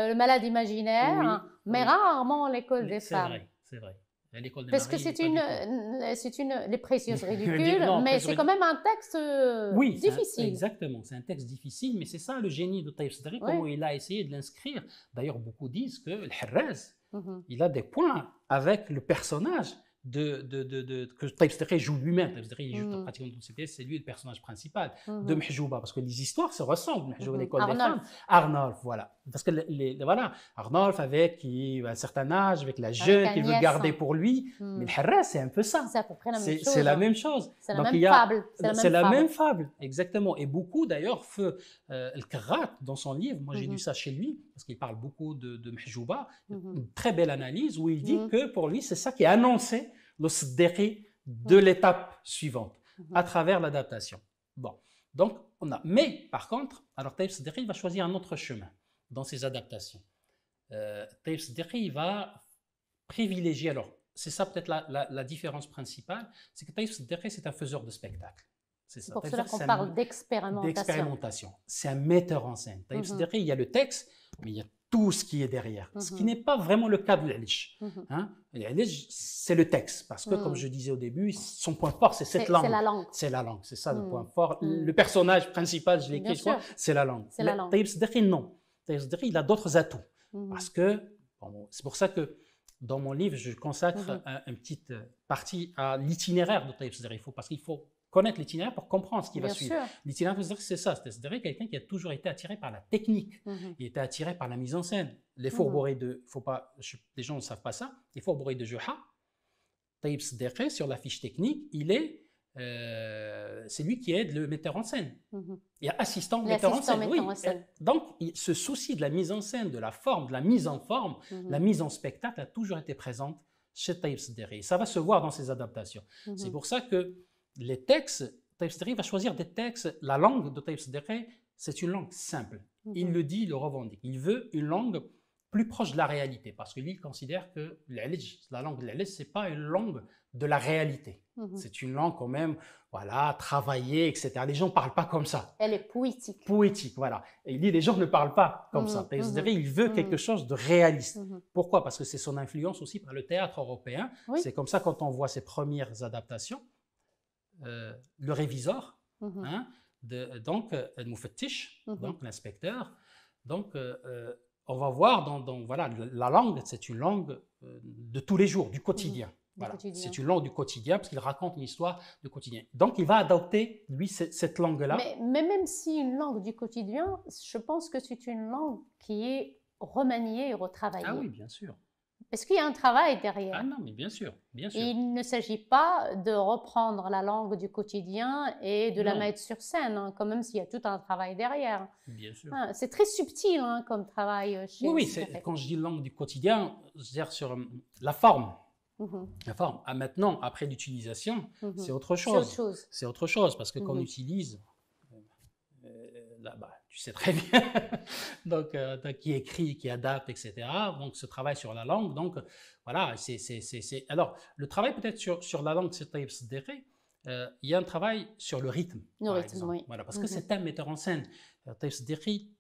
le malade imaginaire mais rarement l'école des femmes. Vrai, c'est vrai. L'école des Parce que c'est une, euh, c'est une, les précieuses *laughs* ridicules, *laughs* mais c'est quand même un texte euh, oui, difficile. Oui, exactement, c'est un texte difficile, mais c'est ça le génie de Taïf Sadri, comment il a essayé de l'inscrire. D'ailleurs, beaucoup disent que le mmh il a des points avec le personnage de, de, de, que Taïb joue lui-même. Taïb il joue mm. pratiquement toutes ses pièces, c'est lui le personnage principal de mm-hmm. Mehjouba, parce que les histoires se ressemblent. Mehjouba, mm-hmm. l'école des femmes. Arnolf, voilà. Parce que les, voilà, Arnolf, avec un certain âge, avec la jeune qu'il veut garder pour lui, mm. mais le c'est un peu ça. C'est à peu près la même chose. C'est la hein. même chose. C'est la, même, fable. C'est la, même, fable. exactement. Et beaucoup, d'ailleurs, Feu euh, le karat dans son livre, moi j'ai lu mm-hmm. ça chez lui, parce qu'il parle beaucoup de, de Mahjouba, mhm. une très belle analyse où il dit mhm. que pour lui, c'est ça qui annoncé le Sderi de mhm. l'étape suivante, à travers l'adaptation. Bon, donc on a. Mais par contre, alors Taïb va choisir un autre chemin dans ses adaptations. Euh, Taïb va privilégier, alors c'est ça peut-être la, différence principale, c'est que Taïf c'est un faiseur de spectacle. C'est pour cela qu'on parle d'expérimentation. C'est un metteur en scène. Taïf mm il y a le texte, mais il y a tout ce qui est derrière, ce qui mhm. n'est pas vraiment le cas de l'Alish. Mm hein. c'est le texte, parce que, comme mhm. je disais au début, son point fort, c'est cette langue. C'est la langue. C'est ça le mhm. point fort. Le personnage principal, je l'ai écrit, c'est la langue. La langue. Taïb non. Taïb Sederi, il a d'autres atouts. Parce que, bon, c'est pour ça que dans mon livre, je consacre une petite euh, partie à l'itinéraire de Taïb faut parce qu'il faut connaître l'itinéraire pour comprendre ce qui va suivre. L'itinéraire, c'est ça. C'est-à-dire quelqu'un qui a toujours été attiré par la technique. Mhm. Il était attiré par la mise en scène. Les mhm. fourborés de, faut pas, les gens ne savent pas ça, les fourborés de Joha, Taïb Sderé, sur la fiche technique, il est, euh, c'est lui qui aide le metteur en scène. Mhm. Il y a assistant metteur en scène. Metteur en scène. Donc, ce souci de la mise en scène, de la forme, de la mise en forme, la mise en spectacle a toujours été présente chez Taïb Sderé. Ça va se voir dans ses adaptations. C'est pour ça que les textes, Taïb va choisir des textes. La langue de Taïb c'est une langue simple. Il le dit, il le revendique. Il veut une langue plus proche de la réalité parce que considère que la langue de la ce n'est pas une langue de la réalité. Mhm. C'est une langue quand même, voilà, travaillée, etc. Les gens ne parlent pas comme ça. Elle est poétique. Poétique, voilà. Et il dit, les gens ne parlent pas comme mhm. ça. Taïf mhm. il veut quelque chose de réaliste. Pourquoi Parce que c'est son influence aussi par le théâtre européen. C'est comme ça, quand on voit ses premières adaptations, euh, le réviseur, mhm. hein, de, donc euh, le mhm. donc l'inspecteur. Donc, euh, on va voir dans, voilà, la langue, c'est une langue de tous les jours, du quotidien. Mhm. Voilà. C'est une langue du quotidien parce qu'il raconte une histoire du quotidien. Donc il va adopter, lui, cette langue-là. Mais, mais, même si une langue du quotidien, je pense que c'est une langue qui est remaniée et retravaillée. Ah oui, bien sûr. Parce qu'il y a un travail derrière. Ah non, mais bien sûr, bien sûr. Il ne s'agit pas de reprendre la langue du quotidien et de la mettre sur scène, comme hein, quand même s'il y a tout un travail derrière. Bien sûr. Hein, c'est très subtil hein, comme travail euh, chez Oui, oui quand je dis langue du quotidien, je veux dire sur euh, la forme. Mm-hmm. La forme. Ah, maintenant, après l'utilisation, mm-hmm. c'est autre chose. C'est autre chose. C'est autre chose, parce que quand on mm-hmm. utilise, euh, euh là, bah, tu sais très *laughs* bien, donc, euh, qui écrit, qui adapte, etc. Donc, ce travail sur la langue, donc, voilà, c'est... Alors, le travail peut-être sur, sur la langue, c'est Taïb euh, il y a un travail sur le rythme. oui. Voilà, parce que mhm. c'est un metteur en scène. Euh, Taïb Siddiqi,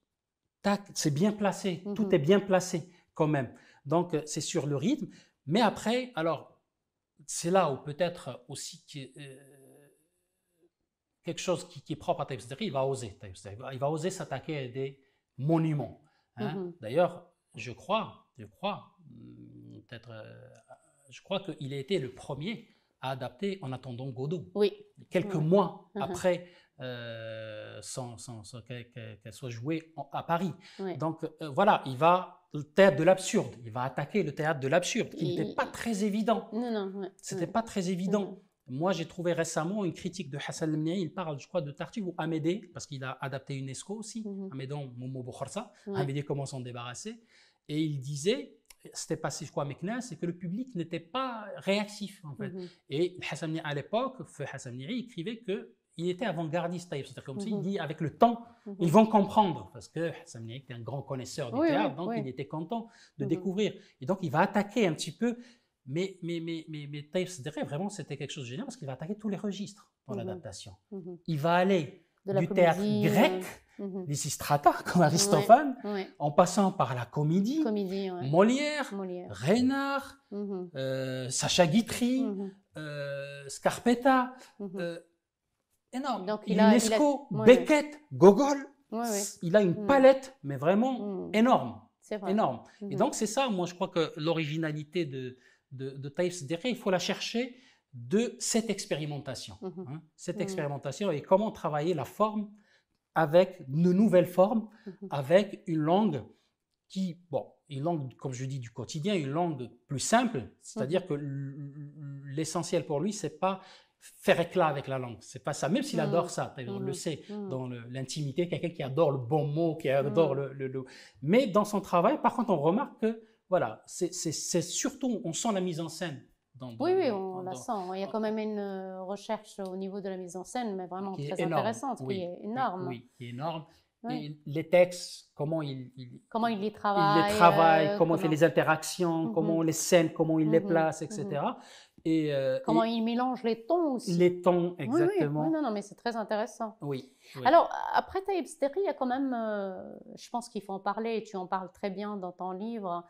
tac, c'est bien placé, mhm. tout est bien placé quand même. Donc, c'est sur le rythme. Mais après, alors, c'est là où peut-être aussi... que quelque chose qui, est propre à il va oser Il va oser s'attaquer à des monuments. Hein. Mm-hmm. D'ailleurs, je crois, je crois, hmm, peut-être, euh, je crois qu'il a été le premier à adapter En attendant Godot. Oui. Quelques mm-hmm. mois mm-hmm. après euh, qu'elle soit jouée à Paris. Donc euh, voilà, il va le théâtre de l'absurde, il va attaquer le théâtre de l'absurde, qui n'était pas très évident. Non, non, C'était pas très évident. Moi, j'ai trouvé récemment une critique de Hassan Niri, il parle, je crois, de Tartu ou Amédée, parce qu'il a adapté UNESCO aussi, mm -hmm. Amédon, Momo comment s'en débarrasser, et il disait, c'était passé, je crois, à Mekna, c'est que le public n'était pas réactif, en fait. Mhm. Et Hassan Niri à l'époque, Hassan écrivait que il était avant-gardiste, c'est-à-dire comme mhm. dit avec le temps, mhm. ils vont comprendre, parce que Hassan était un grand connaisseur du théâtre, donc il était content de découvrir. Et donc il va attaquer un petit peu mais, mais, mais, mais, mais vraiment, c'était quelque chose de génial parce qu'il va attaquer tous les registres dans mhm. l'adaptation. Mhm. Il va aller du théâtre grec, mhm. les *laughs* comme Aristophane, en passant par la comédie, Molière, Reynard, euh, Sacha Guitry, euh, Scarpetta, euh, énorme. il a, il Beckett, Gogol. Il a une palette, mais vraiment énorme. Vrai. Énorme. Et donc, c'est ça, moi, je crois que l'originalité de, de, de Taïf il faut la chercher de cette expérimentation. Mhm. Hein. cette mhm. expérimentation et comment travailler la forme avec de nouvelles formes, mhm. avec une langue qui, bon, une langue, comme je dis, du quotidien, une langue plus simple, c'est-à-dire que l'essentiel pour lui, c'est pas faire éclat avec la langue, c'est pas ça, même s'il adore ça, on le sait, dans l'intimité, quelqu'un qui adore le bon mot, qui adore le, le... Mais dans son travail, par contre, on remarque que voilà, c'est surtout, on sent la mise en scène. Dans, oui, oui, on la sent. Il y a quand même une euh, recherche au niveau de la mise en scène, mais vraiment très intéressante, qui est énorme. Oui, qui est énorme. les textes, comment il, il, comment il les travaille, euh, comment il fait les interactions, mhm. comment les scènes, comment il les mhm. place, etc. et, mhm. euh, comment ils il mélange les tons aussi. Les tons, exactement. Oui, Non, non, mais c'est très intéressant. Oui. Alors, après Taïb il y a quand même, je pense qu'il faut en parler, et tu en parles très bien dans ton livre,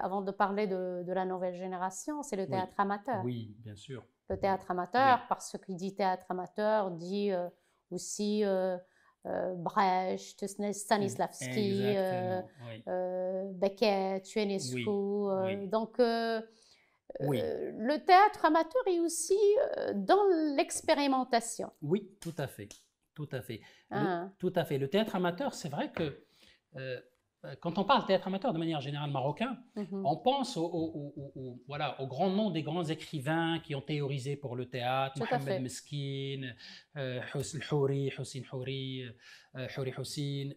avant de parler de, la nouvelle génération, c'est le théâtre amateur. Oui, bien sûr. Le théâtre amateur, parce qu'il dit théâtre amateur, dit euh, aussi euh, euh, Brecht, Stanislavski, oui. Beckett, Ionescu. Donc, le théâtre amateur est aussi dans l'expérimentation. Oui, tout à fait. Tout à fait. Ah. tout à fait. Le théâtre amateur, c'est vrai que euh, quand on parle théâtre amateur de manière générale marocain, mhm. on pense aux au, voilà, au grand nom des grands écrivains qui ont théorisé pour le théâtre, Mohamed Meskine, euh, Houri, Hussein Houri, Houri euh, euh, Hussein,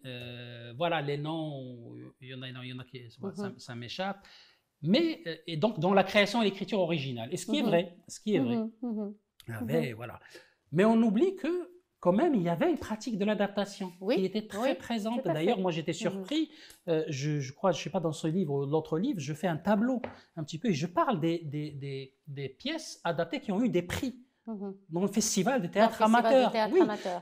voilà les noms, il y en a, qui, mhm. ça, m'échappe. Mais, et donc dans la création et l'écriture originale, et ce qui est mhm. vrai, ce qui est vrai. mais, voilà. Mais on oublie que quand même, il y avait une pratique de l'adaptation qui était très présente. D'ailleurs, moi, j'étais mhm. surpris. Euh, je, crois, je ne sais pas, dans ce livre ou l'autre livre, je fais un tableau un petit peu et je parle des, des, pièces adaptées qui ont eu des prix. Mhm. Dans le festival de théâtre, amateur.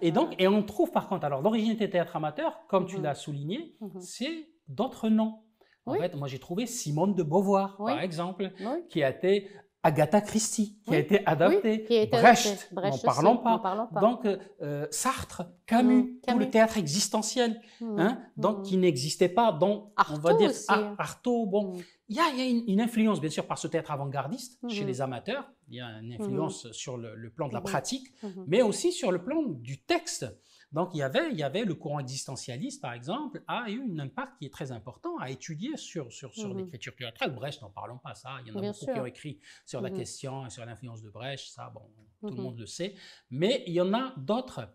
Et donc, et on trouve par contre, alors des théâtre Amateurs, comme tu mhm. l'as souligné, c'est d'autres noms. En fait, moi j'ai trouvé Simone de Beauvoir, par exemple, qui a été Agatha Christie, qui a été adaptée, Brecht, n'en parlons, pas. Donc, euh, Sartre, Camus, pour le théâtre existentiel, mmh, hein, donc mmh. qui n'existait pas dans, on va dire, Bon, mmh. il y a, une, influence, bien sûr, par ce théâtre avant-gardiste chez les amateurs, il y a une influence sur le, plan de la pratique, mais aussi sur le plan du texte. Donc il y avait, il y avait le courant existentialiste, par exemple, a eu un impact qui est très important à étudier sur, sur, sur mhm. l'écriture théâtrale. Brecht, n'en parlons pas, ça. Il y en a beaucoup qui ont écrit sur la mhm. question et sur l'influence de Brecht, ça, bon, tout le mhm. monde le sait. Mais il y en a d'autres.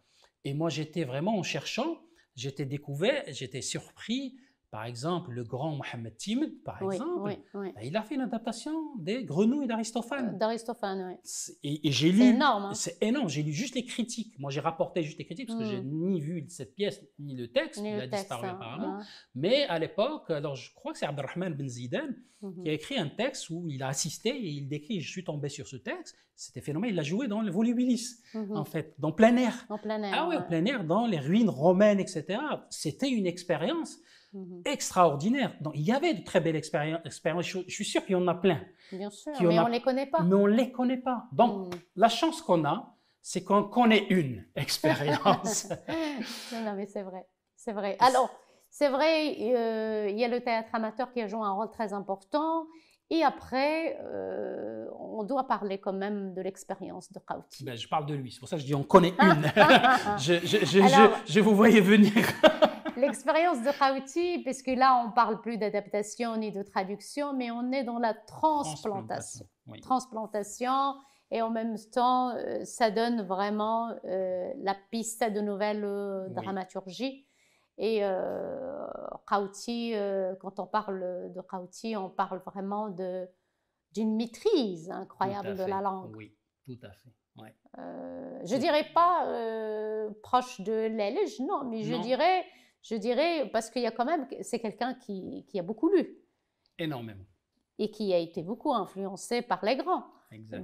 Et moi, j'étais vraiment, en cherchant, j'étais découvert, j'étais surpris par exemple, le grand Mohamed Tim, par exemple, ben, il a fait une adaptation des Grenouilles d'Aristophane. D'Aristophane, oui. Et, j'ai lu. C'est énorme. Hein. C'est énorme. J'ai lu juste les critiques. Moi, j'ai rapporté juste les critiques parce que que j'ai hmm. ni vu cette pièce ni le texte. Ni il le a texte, disparu hein, apparemment. Mais à l'époque, alors je crois que c'est Abdelrahman Ben Zidane mhm. qui a écrit un texte où il a assisté et il décrit. Je suis tombé sur ce texte. C'était phénomène. Il l'a joué dans le Volubilis, mhm. en fait, dans plein air. En plein air. Ah oui, en plein air, dans les ruines romaines, etc. C'était une expérience. Mmh extraordinaire. Donc, il y avait de très belles expériences. Je, suis sûr qu'il y en a plein. Bien sûr, mais on ne les connaît pas. Mais on ne les connaît pas. Donc, mmh. la chance qu'on a, c'est qu'on connaît une *laughs* expérience. *laughs* non, mais c'est vrai. C'est vrai. Alors, c'est vrai, euh, il y a le théâtre amateur qui a joué un rôle très important. Et après, euh, on doit parler quand même de l'expérience de Kauti. Ben, je parle de lui, c'est pour ça que je dis on connaît une. *laughs* je vous voyais venir l'expérience de Khawti, parce que là, on ne parle plus d'adaptation ni de traduction, mais on est dans la transplantation. Transplantation, et en même temps, euh, ça donne vraiment euh, la piste à de nouvelles euh, dramaturgies. Et euh, quand on parle de Khawti, on parle vraiment d'une maîtrise incroyable de la langue. Oui, tout à fait. Ouais. Euh, je dirais pas proche de l'élège, non, mais je dirais je dirais, parce qu'il y a quand même, c'est quelqu'un qui, a beaucoup lu. Énormément. Et qui a été beaucoup influencé par les grands.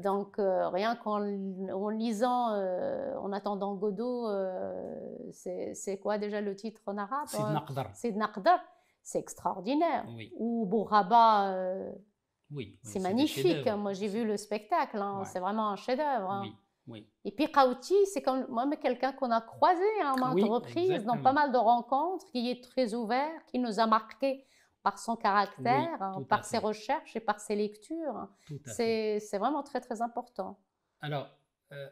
Donc, euh, rien qu'en lisant, euh, en attendant Godot, euh, c'est quoi déjà le titre en arabe C'est Nakhdar C'est C'est extraordinaire. Ou Bouraba. Oui, c'est magnifique. Moi, j'ai vu le spectacle. Hein. C'est vraiment un chef-d'œuvre. Hein. Et puis Kauti, c'est quand même quelqu'un qu'on a croisé à ah maintes reprises dans pas mal de rencontres, qui est très ouvert, qui nous a marqué par son caractère, hein, par ses recherches et par ses lectures. C'est vraiment très très important. Alors, euh,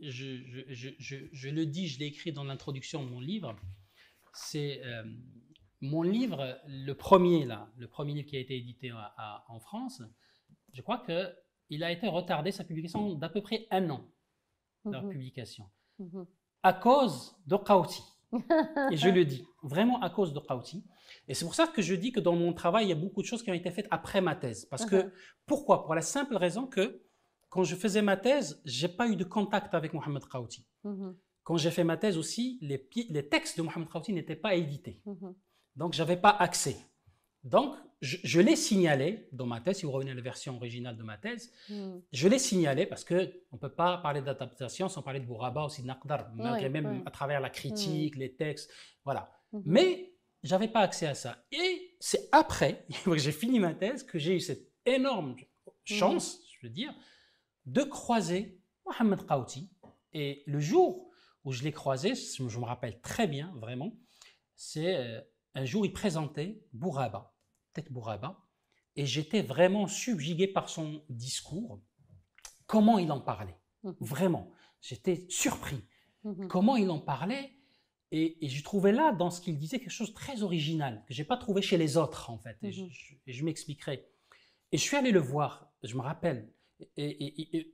je, le dis, je l'ai écrit dans l'introduction de mon livre, c'est euh, mon livre, le premier là, le premier livre qui a été édité en France, je crois que il a été retardé sa publication d'à peu près un an, mhm. publication, mhm. à cause de Qauti. et je le dis, vraiment à cause de Qauti. Et c'est pour ça que je dis que dans mon travail, il y a beaucoup de choses qui ont été faites après ma thèse. Parce que, uh-huh. pourquoi Pour la simple raison que quand je faisais ma thèse, j'ai pas eu de contact avec Mohamed Khawti. Mhm. Quand j'ai fait ma thèse aussi, les, textes de Mohamed Qauti n'étaient pas édités. Donc, j'avais pas accès. Donc, je, l'ai signalé dans ma thèse, si vous revenez à la version originale de ma thèse, hmm. je l'ai signalé parce qu'on ne peut pas parler d'adaptation sans parler de Bouraba aussi de Naqdar, même à travers la critique, hmm. les textes, voilà. Mhm. Mais j'avais pas accès à ça. Et c'est après *laughs* que j'ai fini ma thèse que j'ai eu cette énorme hmm. chance, je veux dire, de croiser Mohamed Kaouti. Et le jour où je l'ai croisé, je me rappelle très bien, vraiment, c'est euh, un jour, il présentait Bouraba tête et j'étais vraiment subjugué par son discours, comment il en parlait, mhm. vraiment. J'étais surpris, mhm. comment il en parlait, et, je j'ai là, dans ce qu'il disait, quelque chose de très original, que je n'ai pas trouvé chez les autres, en fait, mhm. et je, m'expliquerai. Et je suis allé le voir, je me rappelle, et,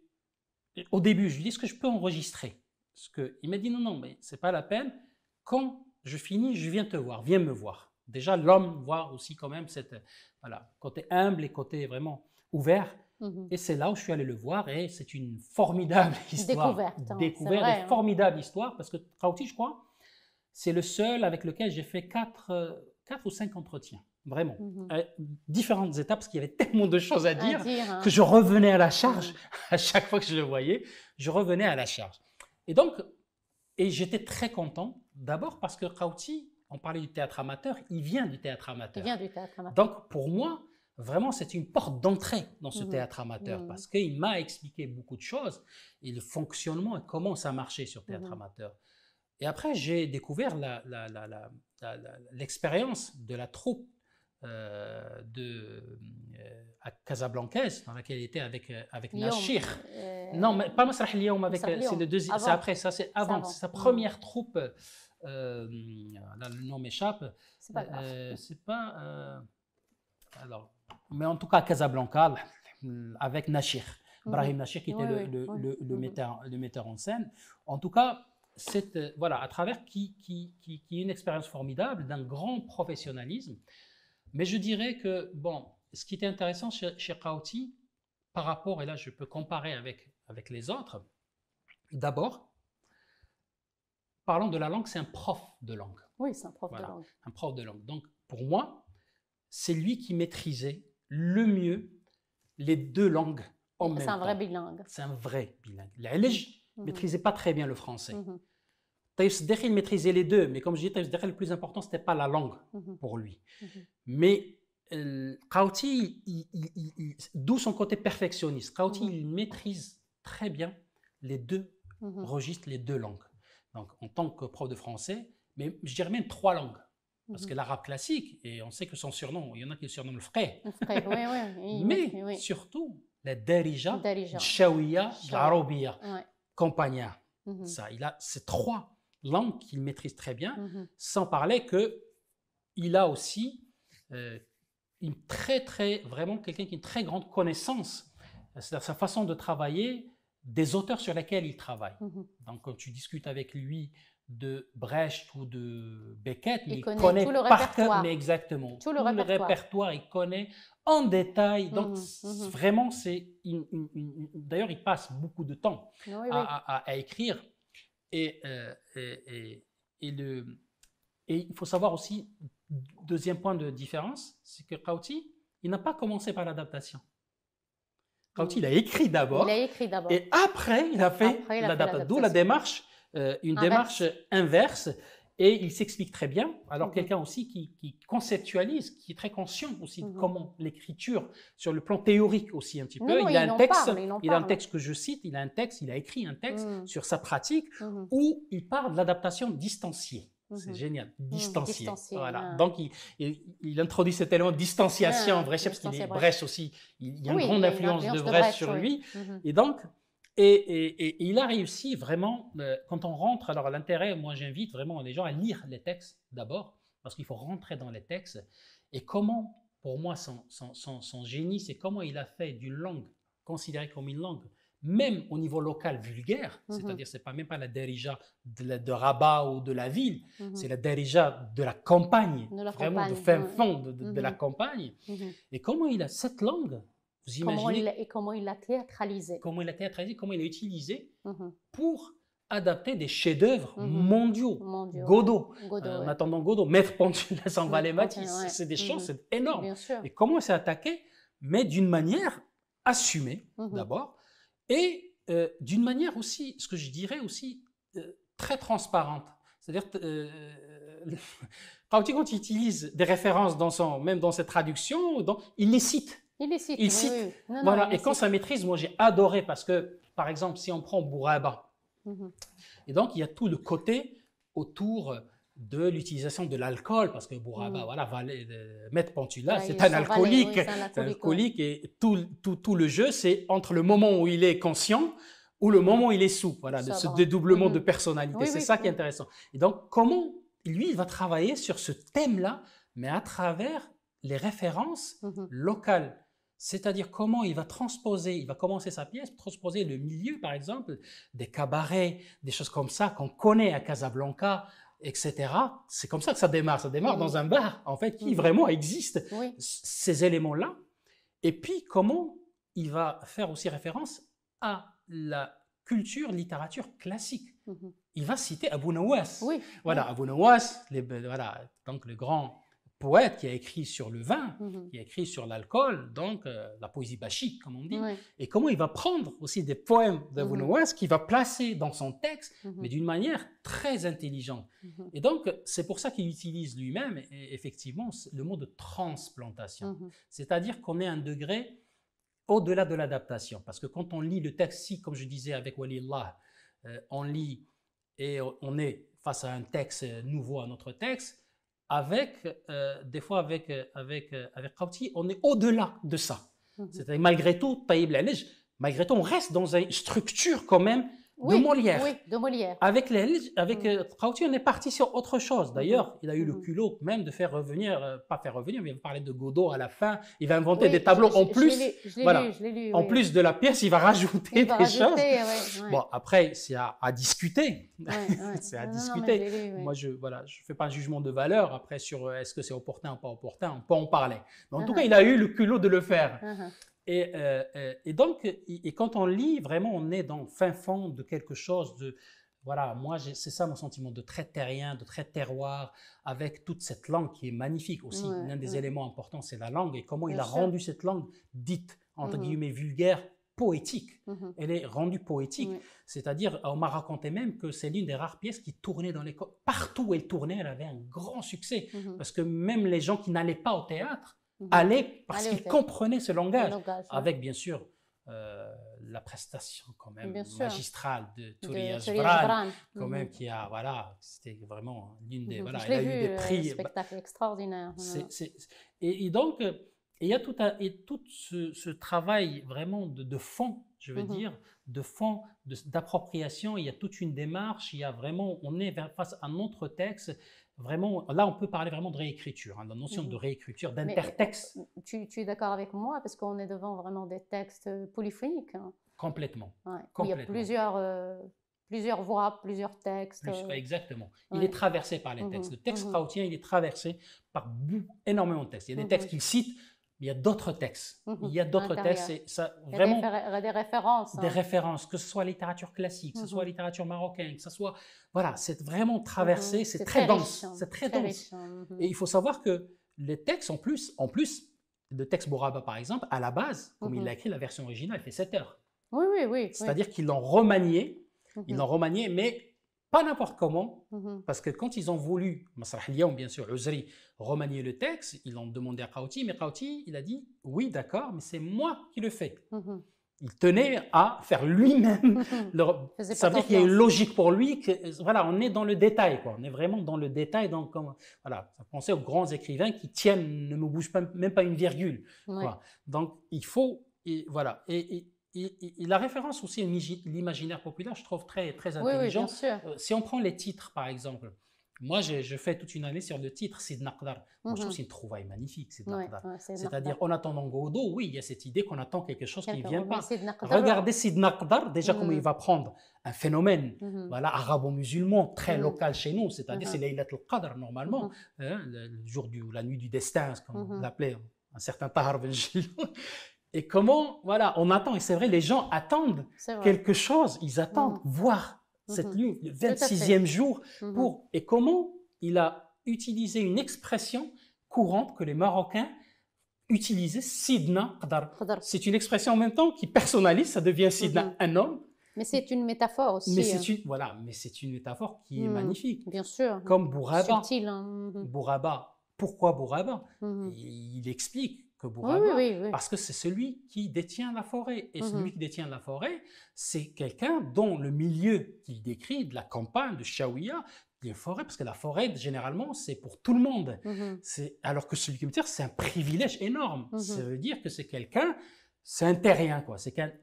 au début, je lui dis, est-ce que je peux enregistrer ce que... Il m'a dit, non, non, mais c'est pas la peine, quand je finis, je viens te voir, viens me voir déjà l'homme voit aussi quand même cette voilà, côté humble et côté vraiment ouvert. Mhm. Et c'est là où je suis allé le voir et c'est une formidable *laughs* histoire. Découverte. Hein, découverte, hein. formidable histoire parce que Trauti, je crois, c'est le seul avec lequel j'ai fait quatre, quatre ou cinq entretiens vraiment. Mhm. Euh, différentes étapes, parce qu'il y avait *laughs* tellement de choses à dire, hein. que je revenais à la charge mhm. *laughs* à chaque fois que je le voyais. Je revenais à la charge. Et donc, et j'étais très content, d'abord parce que Kauti, on parlait du théâtre amateur, il vient du théâtre amateur. Il vient du théâtre amateur. Donc pour moi, vraiment, c'est une porte d'entrée dans ce mhm. théâtre amateur mhm. parce qu'il m'a expliqué beaucoup de choses et le fonctionnement et comment ça marchait sur théâtre mhm. amateur. Et après, j'ai découvert l'expérience de la troupe euh, de, euh, à Casablancaise, dans laquelle il était avec, euh, avec Nashir. non, mais pas Masrah Lyon, c'est le deuxième. C'est après, ça, c'est avant. C'est sa première troupe. Euh, le nom m'échappe. C'est pas euh, euh, alors, mais en tout cas, Casablanca, *laughs* avec Nashir, Brahim Nashir, qui était mhm. le, metteur, le, en scène. En tout cas, c'est, voilà, à travers qui, qui, qui, est une expérience formidable d'un grand professionnalisme. Mais je dirais que, bon, ce qui était intéressant chez, chez par rapport, et là je peux comparer avec, avec les autres, d'abord, parlant de la langue, c'est un prof de langue. Oui, c'est un prof de langue. Un prof de langue. Donc, pour moi, c'est lui qui maîtrisait le mieux les deux langues en même temps. C'est un vrai bilingue. C'est un vrai bilingue. L'Alej ne mhm. maîtrisait pas très bien le français. Mm -hmm. il maîtrisait les deux, mais comme je dis, le plus important, ce n'était pas la langue mhm. pour lui. Mhm. Mais Kauti, euh, d'où son côté perfectionniste, Kauti, il maîtrise très bien les deux registres, les deux langues donc en tant que prof de français, mais je dirais même trois langues. Parce mhm. que l'arabe classique, et on sait que son surnom, il y en a qui le surnomment le frais. oui, oui, *laughs* mais surtout, les darija, shawiya, l'arabia, compagnia. Mhm. Ça, il a ces trois langues qu'il maîtrise très bien, mhm. sans parler que il a aussi euh, une très, très, vraiment quelqu'un qui a une très grande connaissance, c'est-à-dire sa façon de travailler, des auteurs sur lesquels il travaille. Mhm. Donc, quand tu discutes avec lui de Brecht ou de Beckett, il, connaît, tout le par exactement tout, le, répertoire. il connaît en détail. Mhm, Donc, mhm. vraiment, c'est d'ailleurs, il passe beaucoup de temps À, écrire et, euh, Et il faut savoir aussi, deuxième point de différence, c'est que Kauti, il n'a pas commencé par l'adaptation. Quand il a écrit d'abord. Et après, il a fait l'adaptation. D'où la démarche, euh, une démarche inverse. Et il s'explique très bien. Alors, mhm. quelqu'un aussi qui, conceptualise, qui est très conscient aussi de mhm. comment l'écriture, sur le plan théorique aussi un petit peu, il, a un texte, il, a un texte que je cite, il a un texte, il a écrit un texte mhm. sur sa pratique où il parle de l'adaptation distanciée. C'est mmh génial. Mmh, Distancié. voilà. Ah. Donc, il, introduit cet élément de distanciation, ah, vrai parce qu'il est Brecht aussi. Il, y a une grande influence, de Brecht, sur lui. Mmh et donc, et, il a réussi vraiment, euh, quand on rentre, alors l'intérêt, moi j'invite vraiment les gens à lire les textes d'abord, parce qu'il faut rentrer dans les textes. Et comment, pour moi, son, son, son, son génie, c'est comment il a fait d'une langue considérée comme une langue même au niveau local vulgaire, mmh c'est-à-dire c'est pas même pas la derija de, Rabat ou de la ville, mmh c'est la derija de la campagne, vraiment de fin fond de, mmh la campagne. Et comment il a cette langue Vous imaginez Et comment il l'a théâtralisée Comment il l'a théâtralisée Comment il l'a utilisée pour adapter des chefs-d'œuvre mondiaux, Godot, euh, en attendant Godot, Maître Pontulas en valais c'est des choses, énormes. Et comment il s'est attaqué, mais d'une manière assumée d'abord et euh, d'une manière aussi, ce que je dirais aussi, euh, très transparente. C'est-à-dire, euh, *laughs* quand il utilise des références dans son, même dans ses traductions, il les cite. Il les cite. Il cite. voilà. et quand ça maîtrise, moi j'ai adoré parce que, par exemple, si on prend Bouraba, mm-hmm. et donc il y a tout le côté autour de l'utilisation de l'alcool, parce que Bouraba, mm. voilà, va euh, mettre Pantula, c'est un, alcoolique. alcoolique, et tout, tout, le jeu, c'est entre le moment où il est conscient ou le moment où il est souple, voilà, de ce dédoublement de mm-hmm. personnalité. c'est ça qui est mm-hmm. intéressant. Et donc, comment lui, il va travailler sur ce thème-là, mais à travers les références mm-hmm. locales. C'est-à-dire comment il va transposer, il va commencer sa pièce, transposer le milieu, par exemple, des cabarets, des choses comme ça qu'on connaît à Casablanca, etc. C'est comme ça que ça démarre. Ça démarre dans un bar, en fait, qui vraiment existe, ces éléments-là. Et puis, comment il va faire aussi référence à la culture, littérature classique. Mhm. Il va citer Abu Nawas. Voilà, Abu Nawas, les, donc le grand poète qui a écrit sur le vin, mhm. qui a écrit sur l'alcool, donc euh, la poésie bachique, comme on dit, et comment il va prendre aussi des poèmes de mhm. ce qu'il va placer dans son texte, mhm. mais d'une manière très intelligente. Et donc, c'est pour ça qu'il utilise lui-même, effectivement, le mot de transplantation. C'est-à-dire qu'on est à un degré au-delà de l'adaptation. Parce que quand on lit le texte, si, comme je disais avec Walillah, euh, on lit et on est face à un texte nouveau à notre texte, avec, euh, des fois avec, euh, avec, euh, avec on est au-delà de ça. Mhm. C'est-à-dire, malgré tout, malgré tout, on reste dans une structure quand même de Molière. Oui, de Molière. Avec les, avec mm. euh, on est parti sur autre chose. D'ailleurs, mm-hmm. il a eu le mm-hmm. culot même de faire revenir, euh, pas faire revenir, mais il va parler de Godot à la fin. Il va inventer des tableaux en plus. Je voilà, lu, lu, en plus de la pièce, il va rajouter des choses. Bon, après, c'est à, discuter. *laughs* c'est à discuter. Moi, je voilà, je fais pas un jugement de valeur après sur euh, est-ce que c'est opportun ou pas opportun. On peut en parler. Mais en ah tout cas, ah. il a eu le culot de le faire. Ah euh, euh, et, donc, et, quand on lit, vraiment, on est dans fin fond de quelque chose de... Voilà, moi, c'est ça mon sentiment de très terrien, de très terroir, avec toute cette langue qui est magnifique aussi. L'un des éléments importants, c'est la langue et comment il a rendu cette langue dite, entre mmh guillemets, vulgaire, poétique. Mmh elle est rendue poétique. C'est-à-dire, euh, on m'a raconté même que c'est l'une des rares pièces qui tournait dans l'école. Partout où elle tournait, elle avait un grand succès. Mmh Parce que même les gens qui n'allaient pas au théâtre, Mhm. aller parce qu'ils comprenaient ce langage, avec bien sûr euh, la prestation quand même magistrale de Tourias Bran, quand mhm. qui a voilà, c'était vraiment l'une des mhm. voilà, eu des euh, prix, bah, spectacle extraordinaire. et, donc euh, il y a tout, et tout ce, travail vraiment de, fond, je veux dire, de fond, d'appropriation. Il y a toute une démarche. Il y a vraiment, on est face à un autre texte vraiment, là, on peut parler vraiment de réécriture, hein, la notion de mhm. réécriture, d'intertexte. Tu, es d'accord avec moi, parce qu'on est devant vraiment des textes euh, polyphoniques. Hein. Complètement. Il y a plusieurs, euh, plusieurs voix, plusieurs textes. Euh, exactement. Mhm, mhm. Il est traversé par les textes. Le texte mmh. il est traversé par énormément de textes. Il y a des textes qu'il cite il y a d'autres textes. Mhm. il y a d'autres textes. Et ça, vraiment, euh, des, références. Hein. Des références, que ce soit littérature classique, que ce soit mhm. littérature marocaine, que ce soit. Voilà, c'est vraiment traversé, mhm. c'est très, dense. Hein. C'est très, dense. Hein. et il faut savoir que les textes, en plus, en plus de texte Bouraba, par exemple, à la base, comme il l'a écrit, la version originale fait 7 heures. Oui, oui, oui. C'est-à-dire qu'ils l'ont remanié, ils l'ont remanié, mais pas n'importe comment, mhm. parce que quand ils ont voulu, Masrah bien sûr, Uzri, remanier le texte, ils l'ont demandé à Kauti, mais Kauti, il a dit oui, d'accord, mais c'est moi qui le fais. Mhm. Il tenait à faire lui-même. *laughs* Ça veut dire qu'il y a une logique pour lui. Que, voilà, on est dans le détail, quoi. On est vraiment dans le détail. Donc, comme, voilà, pensez aux grands écrivains qui tiennent, ne me bougent même pas une virgule. Donc, il faut, et, voilà. et la référence aussi à l'imaginaire populaire, je trouve très, très intelligent. Euh, si on prend les titres, par exemple, moi, je, fais toute une année sur le titre, Sid je mhm. trouve c'est une trouvaille magnifique, C'est-à-dire, en attendant Godot, oui, il y a cette idée qu'on attend quelque chose qui ne vient pas. Regardez Sid déjà, comment mhm. il va prendre un phénomène mhm. voilà, arabo-musulman très local chez nous, c'est-à-dire, c'est Laylat al-Qadr, normalement, hein, le, jour du, la nuit du destin, comme on l'appelait, un certain Tahar et comment, voilà, on attend. Et c'est vrai, les gens attendent quelque chose. Ils attendent mm. voir mm-hmm. cette lune, le 26e jour. Mm-hmm. Pour... Et comment il a utilisé une expression courante que les Marocains utilisaient, Sidna Qadar. C'est une expression en même temps qui personnalise, ça devient Sidna, mm-hmm. un homme. Mais c'est une métaphore aussi. Mais hein. c'est une, voilà, mais c'est une métaphore qui est mm. magnifique. Bien sûr. Comme Bouraba. Subtil. Hein. Pourquoi Bouraba il explique parce que c'est celui qui détient la forêt. Et mhm. celui qui détient la forêt, c'est quelqu'un dont le milieu qu'il décrit, de la campagne, de Shawiya, des forêts, parce que la forêt, généralement, c'est pour tout le monde. Mhm. C'est Alors que celui qui me tire, c'est un privilège énorme. Mhm. Ça veut dire que c'est quelqu'un, c'est un terrien, quoi. C'est quelqu'un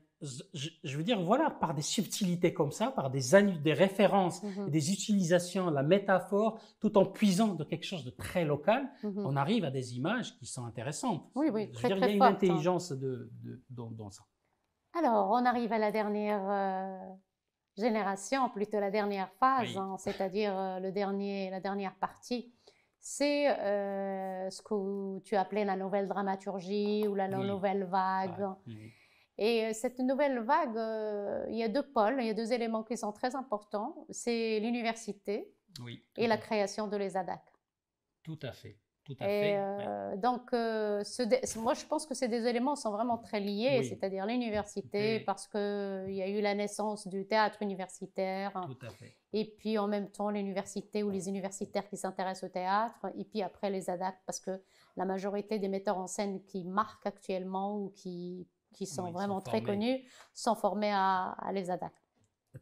je veux dire, voilà, par des subtilités comme ça, par des, des références, mhm. des utilisations, la métaphore, tout en puisant de quelque chose de très local, mhm. on arrive à des images qui sont intéressantes. Oui, oui, il y a une hein. intelligence de, dans, ça. Alors, on arrive à la dernière euh, génération, plutôt la dernière phase, hein, c'est-à-dire euh, la dernière partie. C'est euh, ce que tu appelais la nouvelle dramaturgie ou la nouvelle vague. Et euh, cette nouvelle vague, euh, il y a deux pôles, il y a deux éléments qui sont très importants. C'est l'université et la création de les ADAC. Tout à fait. Tout à fait. Euh, donc, ce, moi, je pense que ces deux éléments sont vraiment très liés, c'est-à-dire l'université, parce qu'il y a eu la naissance du théâtre universitaire. Tout à fait. Et puis, en même temps, l'université ou les universitaires qui s'intéressent au théâtre. Et puis, après, les ADAC, parce que la majorité des metteurs en scène qui marquent actuellement ou qui qui sont vraiment très connus, sont formés à, les l'ESADAC.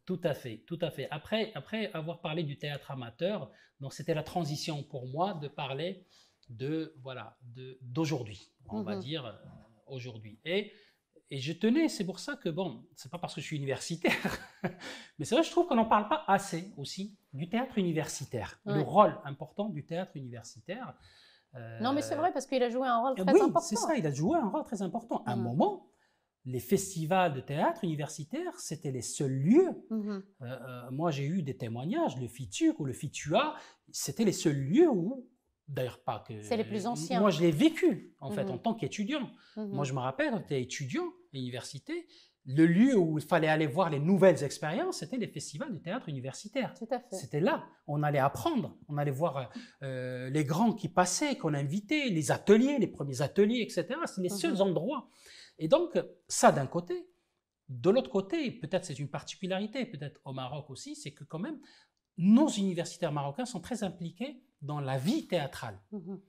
Tout à fait, tout à fait. Après, après avoir parlé du théâtre amateur, donc c'était la transition pour moi de parler de voilà d'aujourd'hui, on va mhm. dire euh, aujourd'hui. Et et je tenais, c'est pour ça que bon, c'est pas parce que je suis universitaire, *laughs* mais c'est vrai, je trouve qu'on n'en parle pas assez aussi du théâtre universitaire, le rôle important du théâtre universitaire. Non, mais c'est vrai euh, parce qu'il a joué un rôle ah très important. Oui, c'est ça, il a joué un rôle très important. À un mhm. moment, les festivals de théâtre universitaire, c'était les seuls lieux. Mmh euh, euh, moi, j'ai eu des témoignages, le FITUC ou le FITUA, c'était les seuls lieux où, d'ailleurs pas que... C'est les plus anciens. Moi, je l'ai vécu, en mmh fait, en tant qu'étudiant. Mmh moi, je me rappelle, j'étais étudiant à l'université, le lieu où il fallait aller voir les nouvelles expériences, c'était les festivals de théâtre universitaire. C'était là. On allait apprendre. On allait voir euh, les grands qui passaient, qu'on invitait, les ateliers, les premiers ateliers, etc. C'est les seuls endroits. Et donc, ça d'un côté. De l'autre côté, peut-être c'est une particularité, peut-être au Maroc aussi, c'est que quand même, nos universitaires marocains sont très impliqués dans la vie théâtrale. Mhm.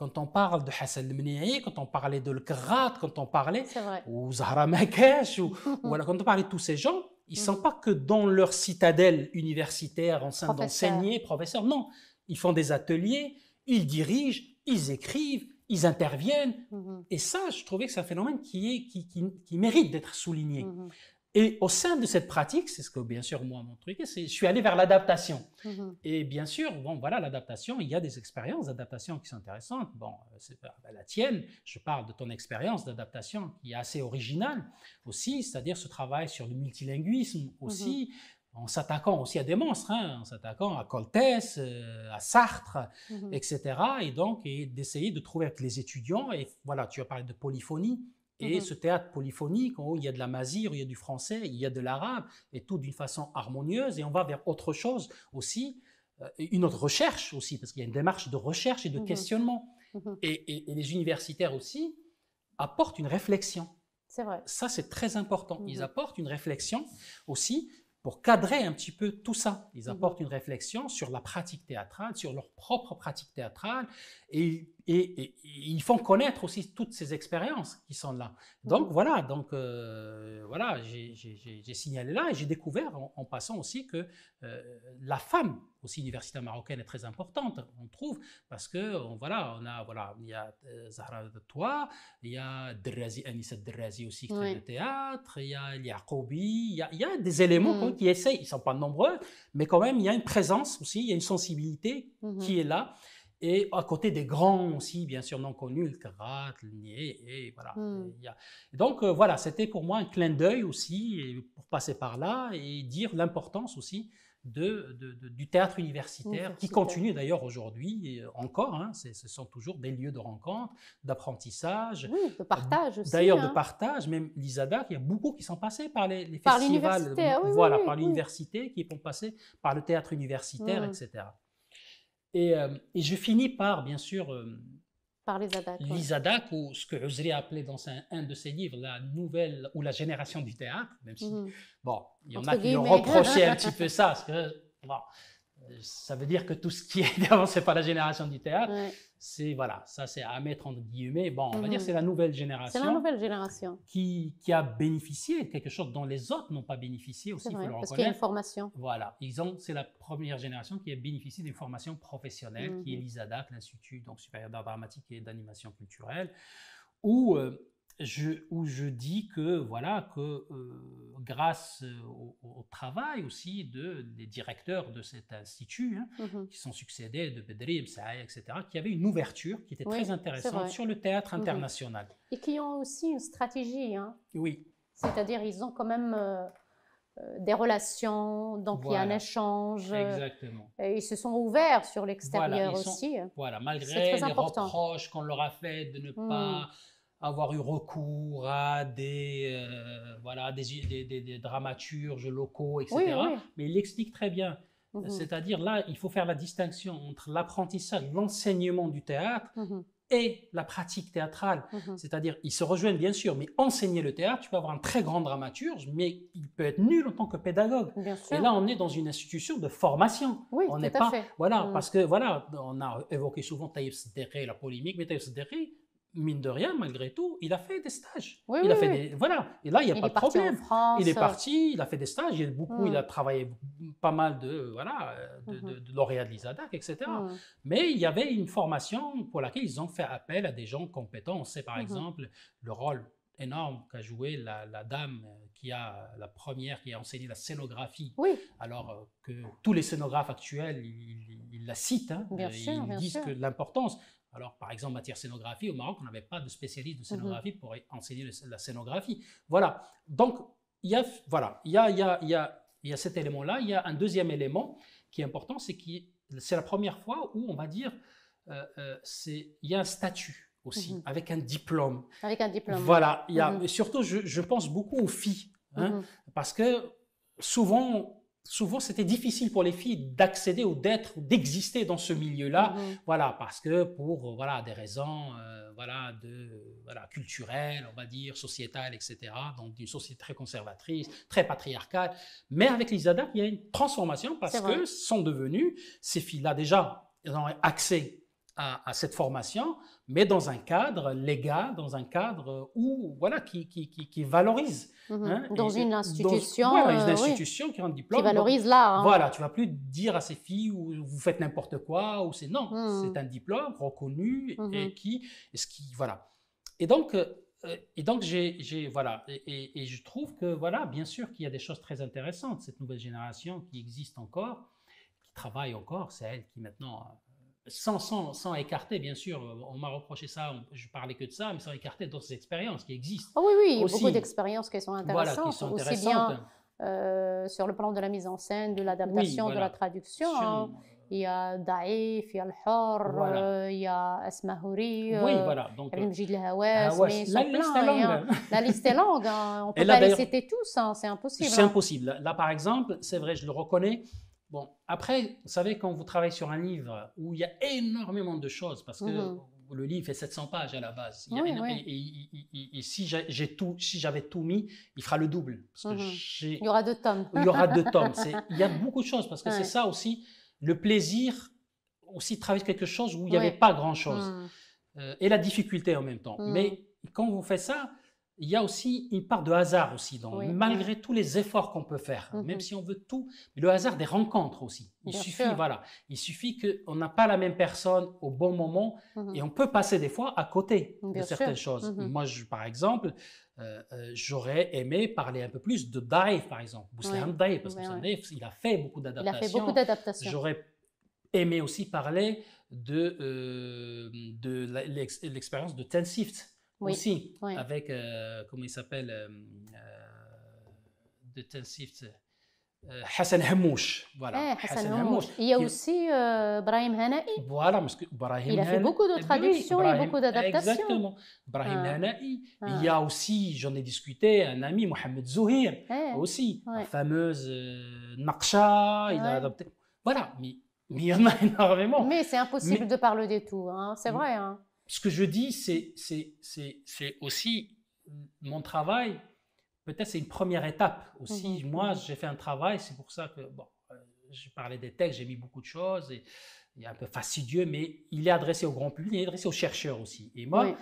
quand on parle de Hassan Mniaï, quand on parlait de le quand on parlait ou Zahra Mekesh, ou *laughs* quand on parlait de tous ces gens, ils ne mhm. sont pas que dans leur citadelle universitaire en train d'enseigner, professeur. Non, ils font des ateliers, ils dirigent, ils écrivent, ils interviennent. Mm-hmm. Et ça, je trouvais que c'est un phénomène qui, est, qui, qui, qui mérite d'être souligné. Mm-hmm. Et au sein de cette pratique, c'est ce que bien sûr moi mon truc, c'est je suis allé vers l'adaptation. Mm-hmm. Et bien sûr, bon voilà l'adaptation, il y a des expériences d'adaptation qui sont intéressantes. Bon, euh, c'est la tienne, je parle de ton expérience d'adaptation qui est assez originale aussi, c'est-à-dire ce travail sur le multilinguisme aussi, en s'attaquant aussi à des monstres, hein, en s'attaquant à Coltès, euh, à Sartre, mhm. etc. Et donc, et d'essayer de trouver avec les étudiants, et voilà, tu as parlé de polyphonie, et mhm. ce théâtre polyphonique, où il y a de la mazire, il y a du français, il y a de l'arabe, et tout d'une façon harmonieuse, et on va vers autre chose aussi, euh, une autre recherche aussi, parce qu'il y a une démarche de recherche et de mhm. questionnement. et, les universitaires aussi apportent une réflexion. C'est vrai. Ça, c'est très important. Ils apportent une réflexion aussi pour cadrer un petit peu tout ça. Ils mmh. apportent une réflexion sur la pratique théâtrale, sur leur propre pratique théâtrale, et et, ils font connaître aussi toutes ces expériences qui sont là. Donc mhm. voilà, donc euh, voilà, j'ai signalé là et j'ai découvert en, passant aussi que euh, la femme aussi universitaire marocaine est très importante, on trouve, parce que voilà, on a voilà, il y a euh, Zahra toi, il y a Anissa Drazi aussi qui fait le théâtre, il y a Yacoubi, il y a, il y a des éléments mhm. qui essayent, ils sont pas nombreux, mais quand même il y a une présence aussi, il y a une sensibilité mhm. qui est là et à côté des grands aussi, bien sûr, non connus, le Karat, le et voilà. Hmm. donc, euh, voilà, c'était pour moi un clin d'œil aussi, pour passer par là, et dire l'importance aussi de, du théâtre universitaire, qui continue d'ailleurs aujourd'hui euh, encore. Hein, ce sont toujours des lieux de rencontre, d'apprentissage. Oui, de partage aussi. D'ailleurs, de hein. partage, même l'Isada, il y a beaucoup qui sont passés par les, les par L'université, ah oui, voilà, par l'université, qui sont passés par le théâtre universitaire, hmm. etc. Euh, et, je finis par, bien sûr, euh, par les ou ce que a appelé dans un, de ses livres, la nouvelle ou la génération du théâtre, même si, mhm. bon, il y en a qui ont reproché un petit peu ça, parce que, bon, ça veut dire que tout ce qui est c'est pas la génération du théâtre, c'est voilà, ça c'est à mettre entre guillemets. Bon, on va dire mhm. c'est la nouvelle génération. la nouvelle génération qui, a bénéficié quelque chose dont les autres n'ont pas bénéficié aussi. faut le parce qu'il y a une formation. Voilà, ils ont, c'est la première génération qui a bénéficié d'une formation professionnelle, qui est mhm. l'ISADAC, l'Institut donc supérieur d'art dramatique et d'animation culturelle, où euh, où je dis que voilà que euh, grâce euh, au, travail aussi de, des directeurs de cet institut hein, mmh qui sont succédés de Bedri Saïd, etc., qui avait une ouverture qui était très intéressante sur le théâtre mmh international et qui ont aussi une stratégie. Hein. Oui. C'est-à-dire ils ont quand même euh, des relations, donc il y a un échange. Exactement. Et ils se sont ouverts sur l'extérieur aussi. voilà, malgré les reproches qu'on leur a fait de ne mmh. pas avoir eu recours à des, euh, voilà, des, des, des, dramaturges locaux, etc. Mais il l'explique très bien. Mhm. C'est-à-dire là, il faut faire la distinction entre l'apprentissage, l'enseignement du théâtre mhm. et la pratique théâtrale. Mhm. C'est-à-dire, ils se rejoignent bien sûr, mais enseigner le théâtre, tu peux avoir un très grand dramaturge, mais il peut être nul en tant que pédagogue. Et là, on est dans une institution de formation. Oui, on n'est pas, fait. voilà, parce que voilà, on a évoqué souvent Taïf Sderé, la polémique, mais Taïf Sderé, mine de rien, malgré tout, il a fait des stages. il a fait des, voilà. Et là, il n'y a pas de problème. Il est parti, il a fait des stages, il, beaucoup, il hmm. a travaillé pas mal de, voilà, de, hmm, hmm. lauréats de l'ISADAC, etc. Mais il y avait une formation pour laquelle ils ont fait appel à des gens compétents. On sait par exemple le rôle énorme qu'a joué la, dame qui a la première, qui a enseigné la scénographie. Oui. Alors euh, que tous les scénographes actuels, ils, la citent, hein. euh, ils disent que l'importance. Alors, par exemple, matière scénographie, au Maroc, on n'avait pas de spécialiste de mhm. scénographie pour enseigner la scénographie. Voilà. Donc, il y a, voilà, il y a, il y cet élément-là. Il y a un deuxième élément qui est important, c'est que c'est la première fois où, on va dire, euh, euh, c'est, il y a un statut aussi, mhm. avec un diplôme. Avec un diplôme. Voilà. Il y a, mhm. Surtout, je, pense beaucoup aux filles, hein, parce que souvent, souvent c'était difficile pour les filles d'accéder ou d'être d'exister dans ce milieu-là, mm-hmm. voilà, parce que pour euh, voilà des raisons euh, voilà de voilà culturelles, on va dire sociétales, etc. Donc d'une société très conservatrice, très patriarcale. Mais avec les ADAP, il y a une transformation parce que sont devenues ces filles-là déjà, elles ont accès à cette formation, mais dans un cadre légal, dans un cadre euh, où, voilà, qui, qui, qui, valorise. dans une institution. une institution qui rend diplôme. Qui valorise là. Hein. Voilà, tu vas plus dire à ces filles où vous faites n'importe quoi, ou c'est non, mhm. c'est un diplôme reconnu et mhm. qui, ce qui, voilà. Et donc, euh, euh, et donc j'ai, voilà, et, et, je trouve que, voilà, bien sûr qu'il y a des choses très intéressantes, cette nouvelle génération qui existe encore, qui travaille encore, c'est elle qui maintenant sans, sans, sans, écarter, bien sûr, euh, on m'a reproché ça, je je parlais que de ça, mais sans écarter d'autres expériences qui existent. Ah oui, oui, il y a beaucoup d'expériences qui sont intéressantes, aussi bien euh, sur le plan de la mise en scène, de l'adaptation, de la traduction. Il y a Daif, il y a Al-Hor, euh, il y a Asma il y a la, liste est longue. la liste est longue, hein. on ne *laughs* peut pas les citer tous, hein, c'est impossible. C'est hein. impossible. Là, par exemple, c'est vrai, je le reconnais, Bon, après, vous savez, quand vous travaillez sur un livre où il y a énormément de choses, parce que mhm. le livre fait 700 pages à la base, et, si j'avais tout mis, il fera le double. Parce mhm. il y aura deux tomes. Il y aura deux *laughs* tomes. Il y a beaucoup de choses, parce que c'est ça aussi, le plaisir aussi de travailler quelque chose où il n'y avait pas grand-chose. Mhm. Euh, et la difficulté en même temps. Mais quand vous faites ça, il y a aussi une part de hasard aussi, dans, malgré tous les efforts qu'on peut faire, hein, même mhm. si on veut tout, le hasard des rencontres aussi. Il suffit, voilà, il suffit qu'on n'a pas la même personne au bon moment mhm. et on peut passer des fois à côté de certaines choses. Mhm. Moi, par exemple, euh, euh, j'aurais aimé parler un peu plus de Daif, par exemple, Bousselham oui. parce que il a fait beaucoup d'adaptations. Il a fait beaucoup d'adaptations. J'aurais aimé aussi parler de, euh, de l'expérience de aussi, avec, euh, comment il s'appelle, euh, euh, de Tensift. Hassan Hamouch. voilà. Eh, Hassan Hamouch. Il y a aussi Brahim Hanaï. Voilà, parce que Brahim Il a fait beaucoup de eh traductions et beaucoup d'adaptations. Exactement. Brahim ah. Hanaï. Il ah. y a aussi, j'en ai discuté, un ami, Mohamed Zouhir, eh, aussi, la fameuse euh, Il a adapté. Voilà, mais, il y en a *laughs* énormément. Mais c'est impossible de parler de tout, hein. c'est vrai. Hein ce que je dis, c'est aussi mon travail. Peut-être c'est une première étape aussi. Mhm. Moi, j'ai fait un travail, c'est pour ça que bon, euh, j'ai parlé des textes, j'ai mis beaucoup de choses. il est un peu fastidieux, mais il est adressé au grand public, il est adressé aux chercheurs aussi. Et moi,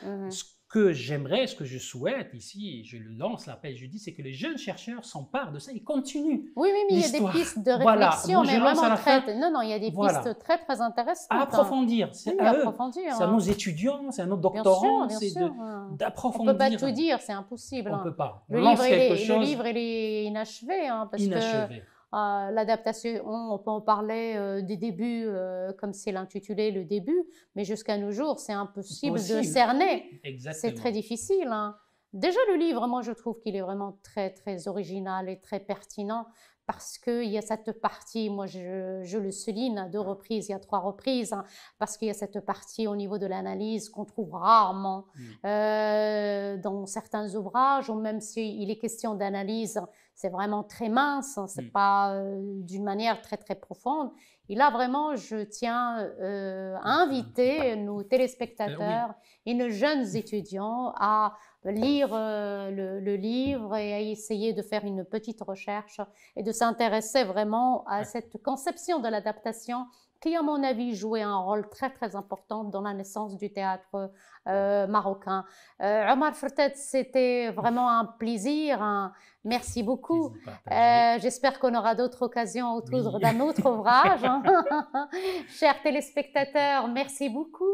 que j'aimerais, ce que je souhaite ici, je lance l'appel, je dis, c'est que les jeunes chercheurs s'emparent de ça et continuent. Oui, oui, mais il y a des pistes de réflexion, mais vraiment très. Non, non, il y a des pistes très, très intéressantes. Hein. À approfondir, c'est à approfondir. eux. C'est à nos étudiants, c'est à nos doctorants, c'est hein. d'approfondir. On ne peut pas tout dire, c'est impossible. On ne hein. peut pas. le, livre, il est, inachevé. inachevé. Euh, l'adaptation, on peut en parler euh, des débuts, euh, comme c'est l'intitulé, le début, mais jusqu'à nos jours, c'est impossible de cerner. C'est très difficile. Hein. Déjà, le livre, moi, je trouve qu'il est vraiment très, très original et très pertinent parce qu'il y a cette partie, moi je, le souligne à deux reprises, il y a trois reprises, hein, parce qu'il y a cette partie au niveau de l'analyse qu'on trouve rarement mm. dans certains ouvrages, ou même s'il est question d'analyse c'est vraiment très mince, ce hein, c'est mmh. pas d'une manière très très profonde. Et là vraiment, je tiens à mmh, inviter nos euh, téléspectateurs et nos jeunes étudiants à lire le, livre et à essayer de faire une petite recherche et de s'intéresser vraiment à cette conception de l'adaptation qui, à mon avis, jouait un rôle très très important dans la naissance du théâtre marocain. Euh, Omar Fertet, c'était vraiment un plaisir, Merci beaucoup. Euh, j'espère qu'on aura d'autres occasions autour d'un autre ouvrage. Hein. *laughs* Chers téléspectateurs, merci beaucoup.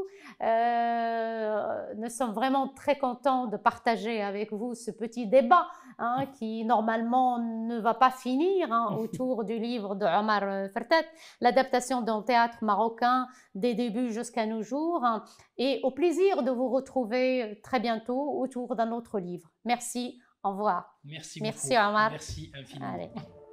Euh, nous sommes vraiment très contents de partager avec vous ce petit débat hein, qui normalement ne va pas finir hein, *laughs* autour du livre de Omar Fertet, l'adaptation d'un théâtre marocain des débuts jusqu'à nos jours. et au plaisir de vous retrouver très bientôt autour d'un autre livre. Merci. Au revoir. Merci, beaucoup. Merci, Merci infiniment. Allez.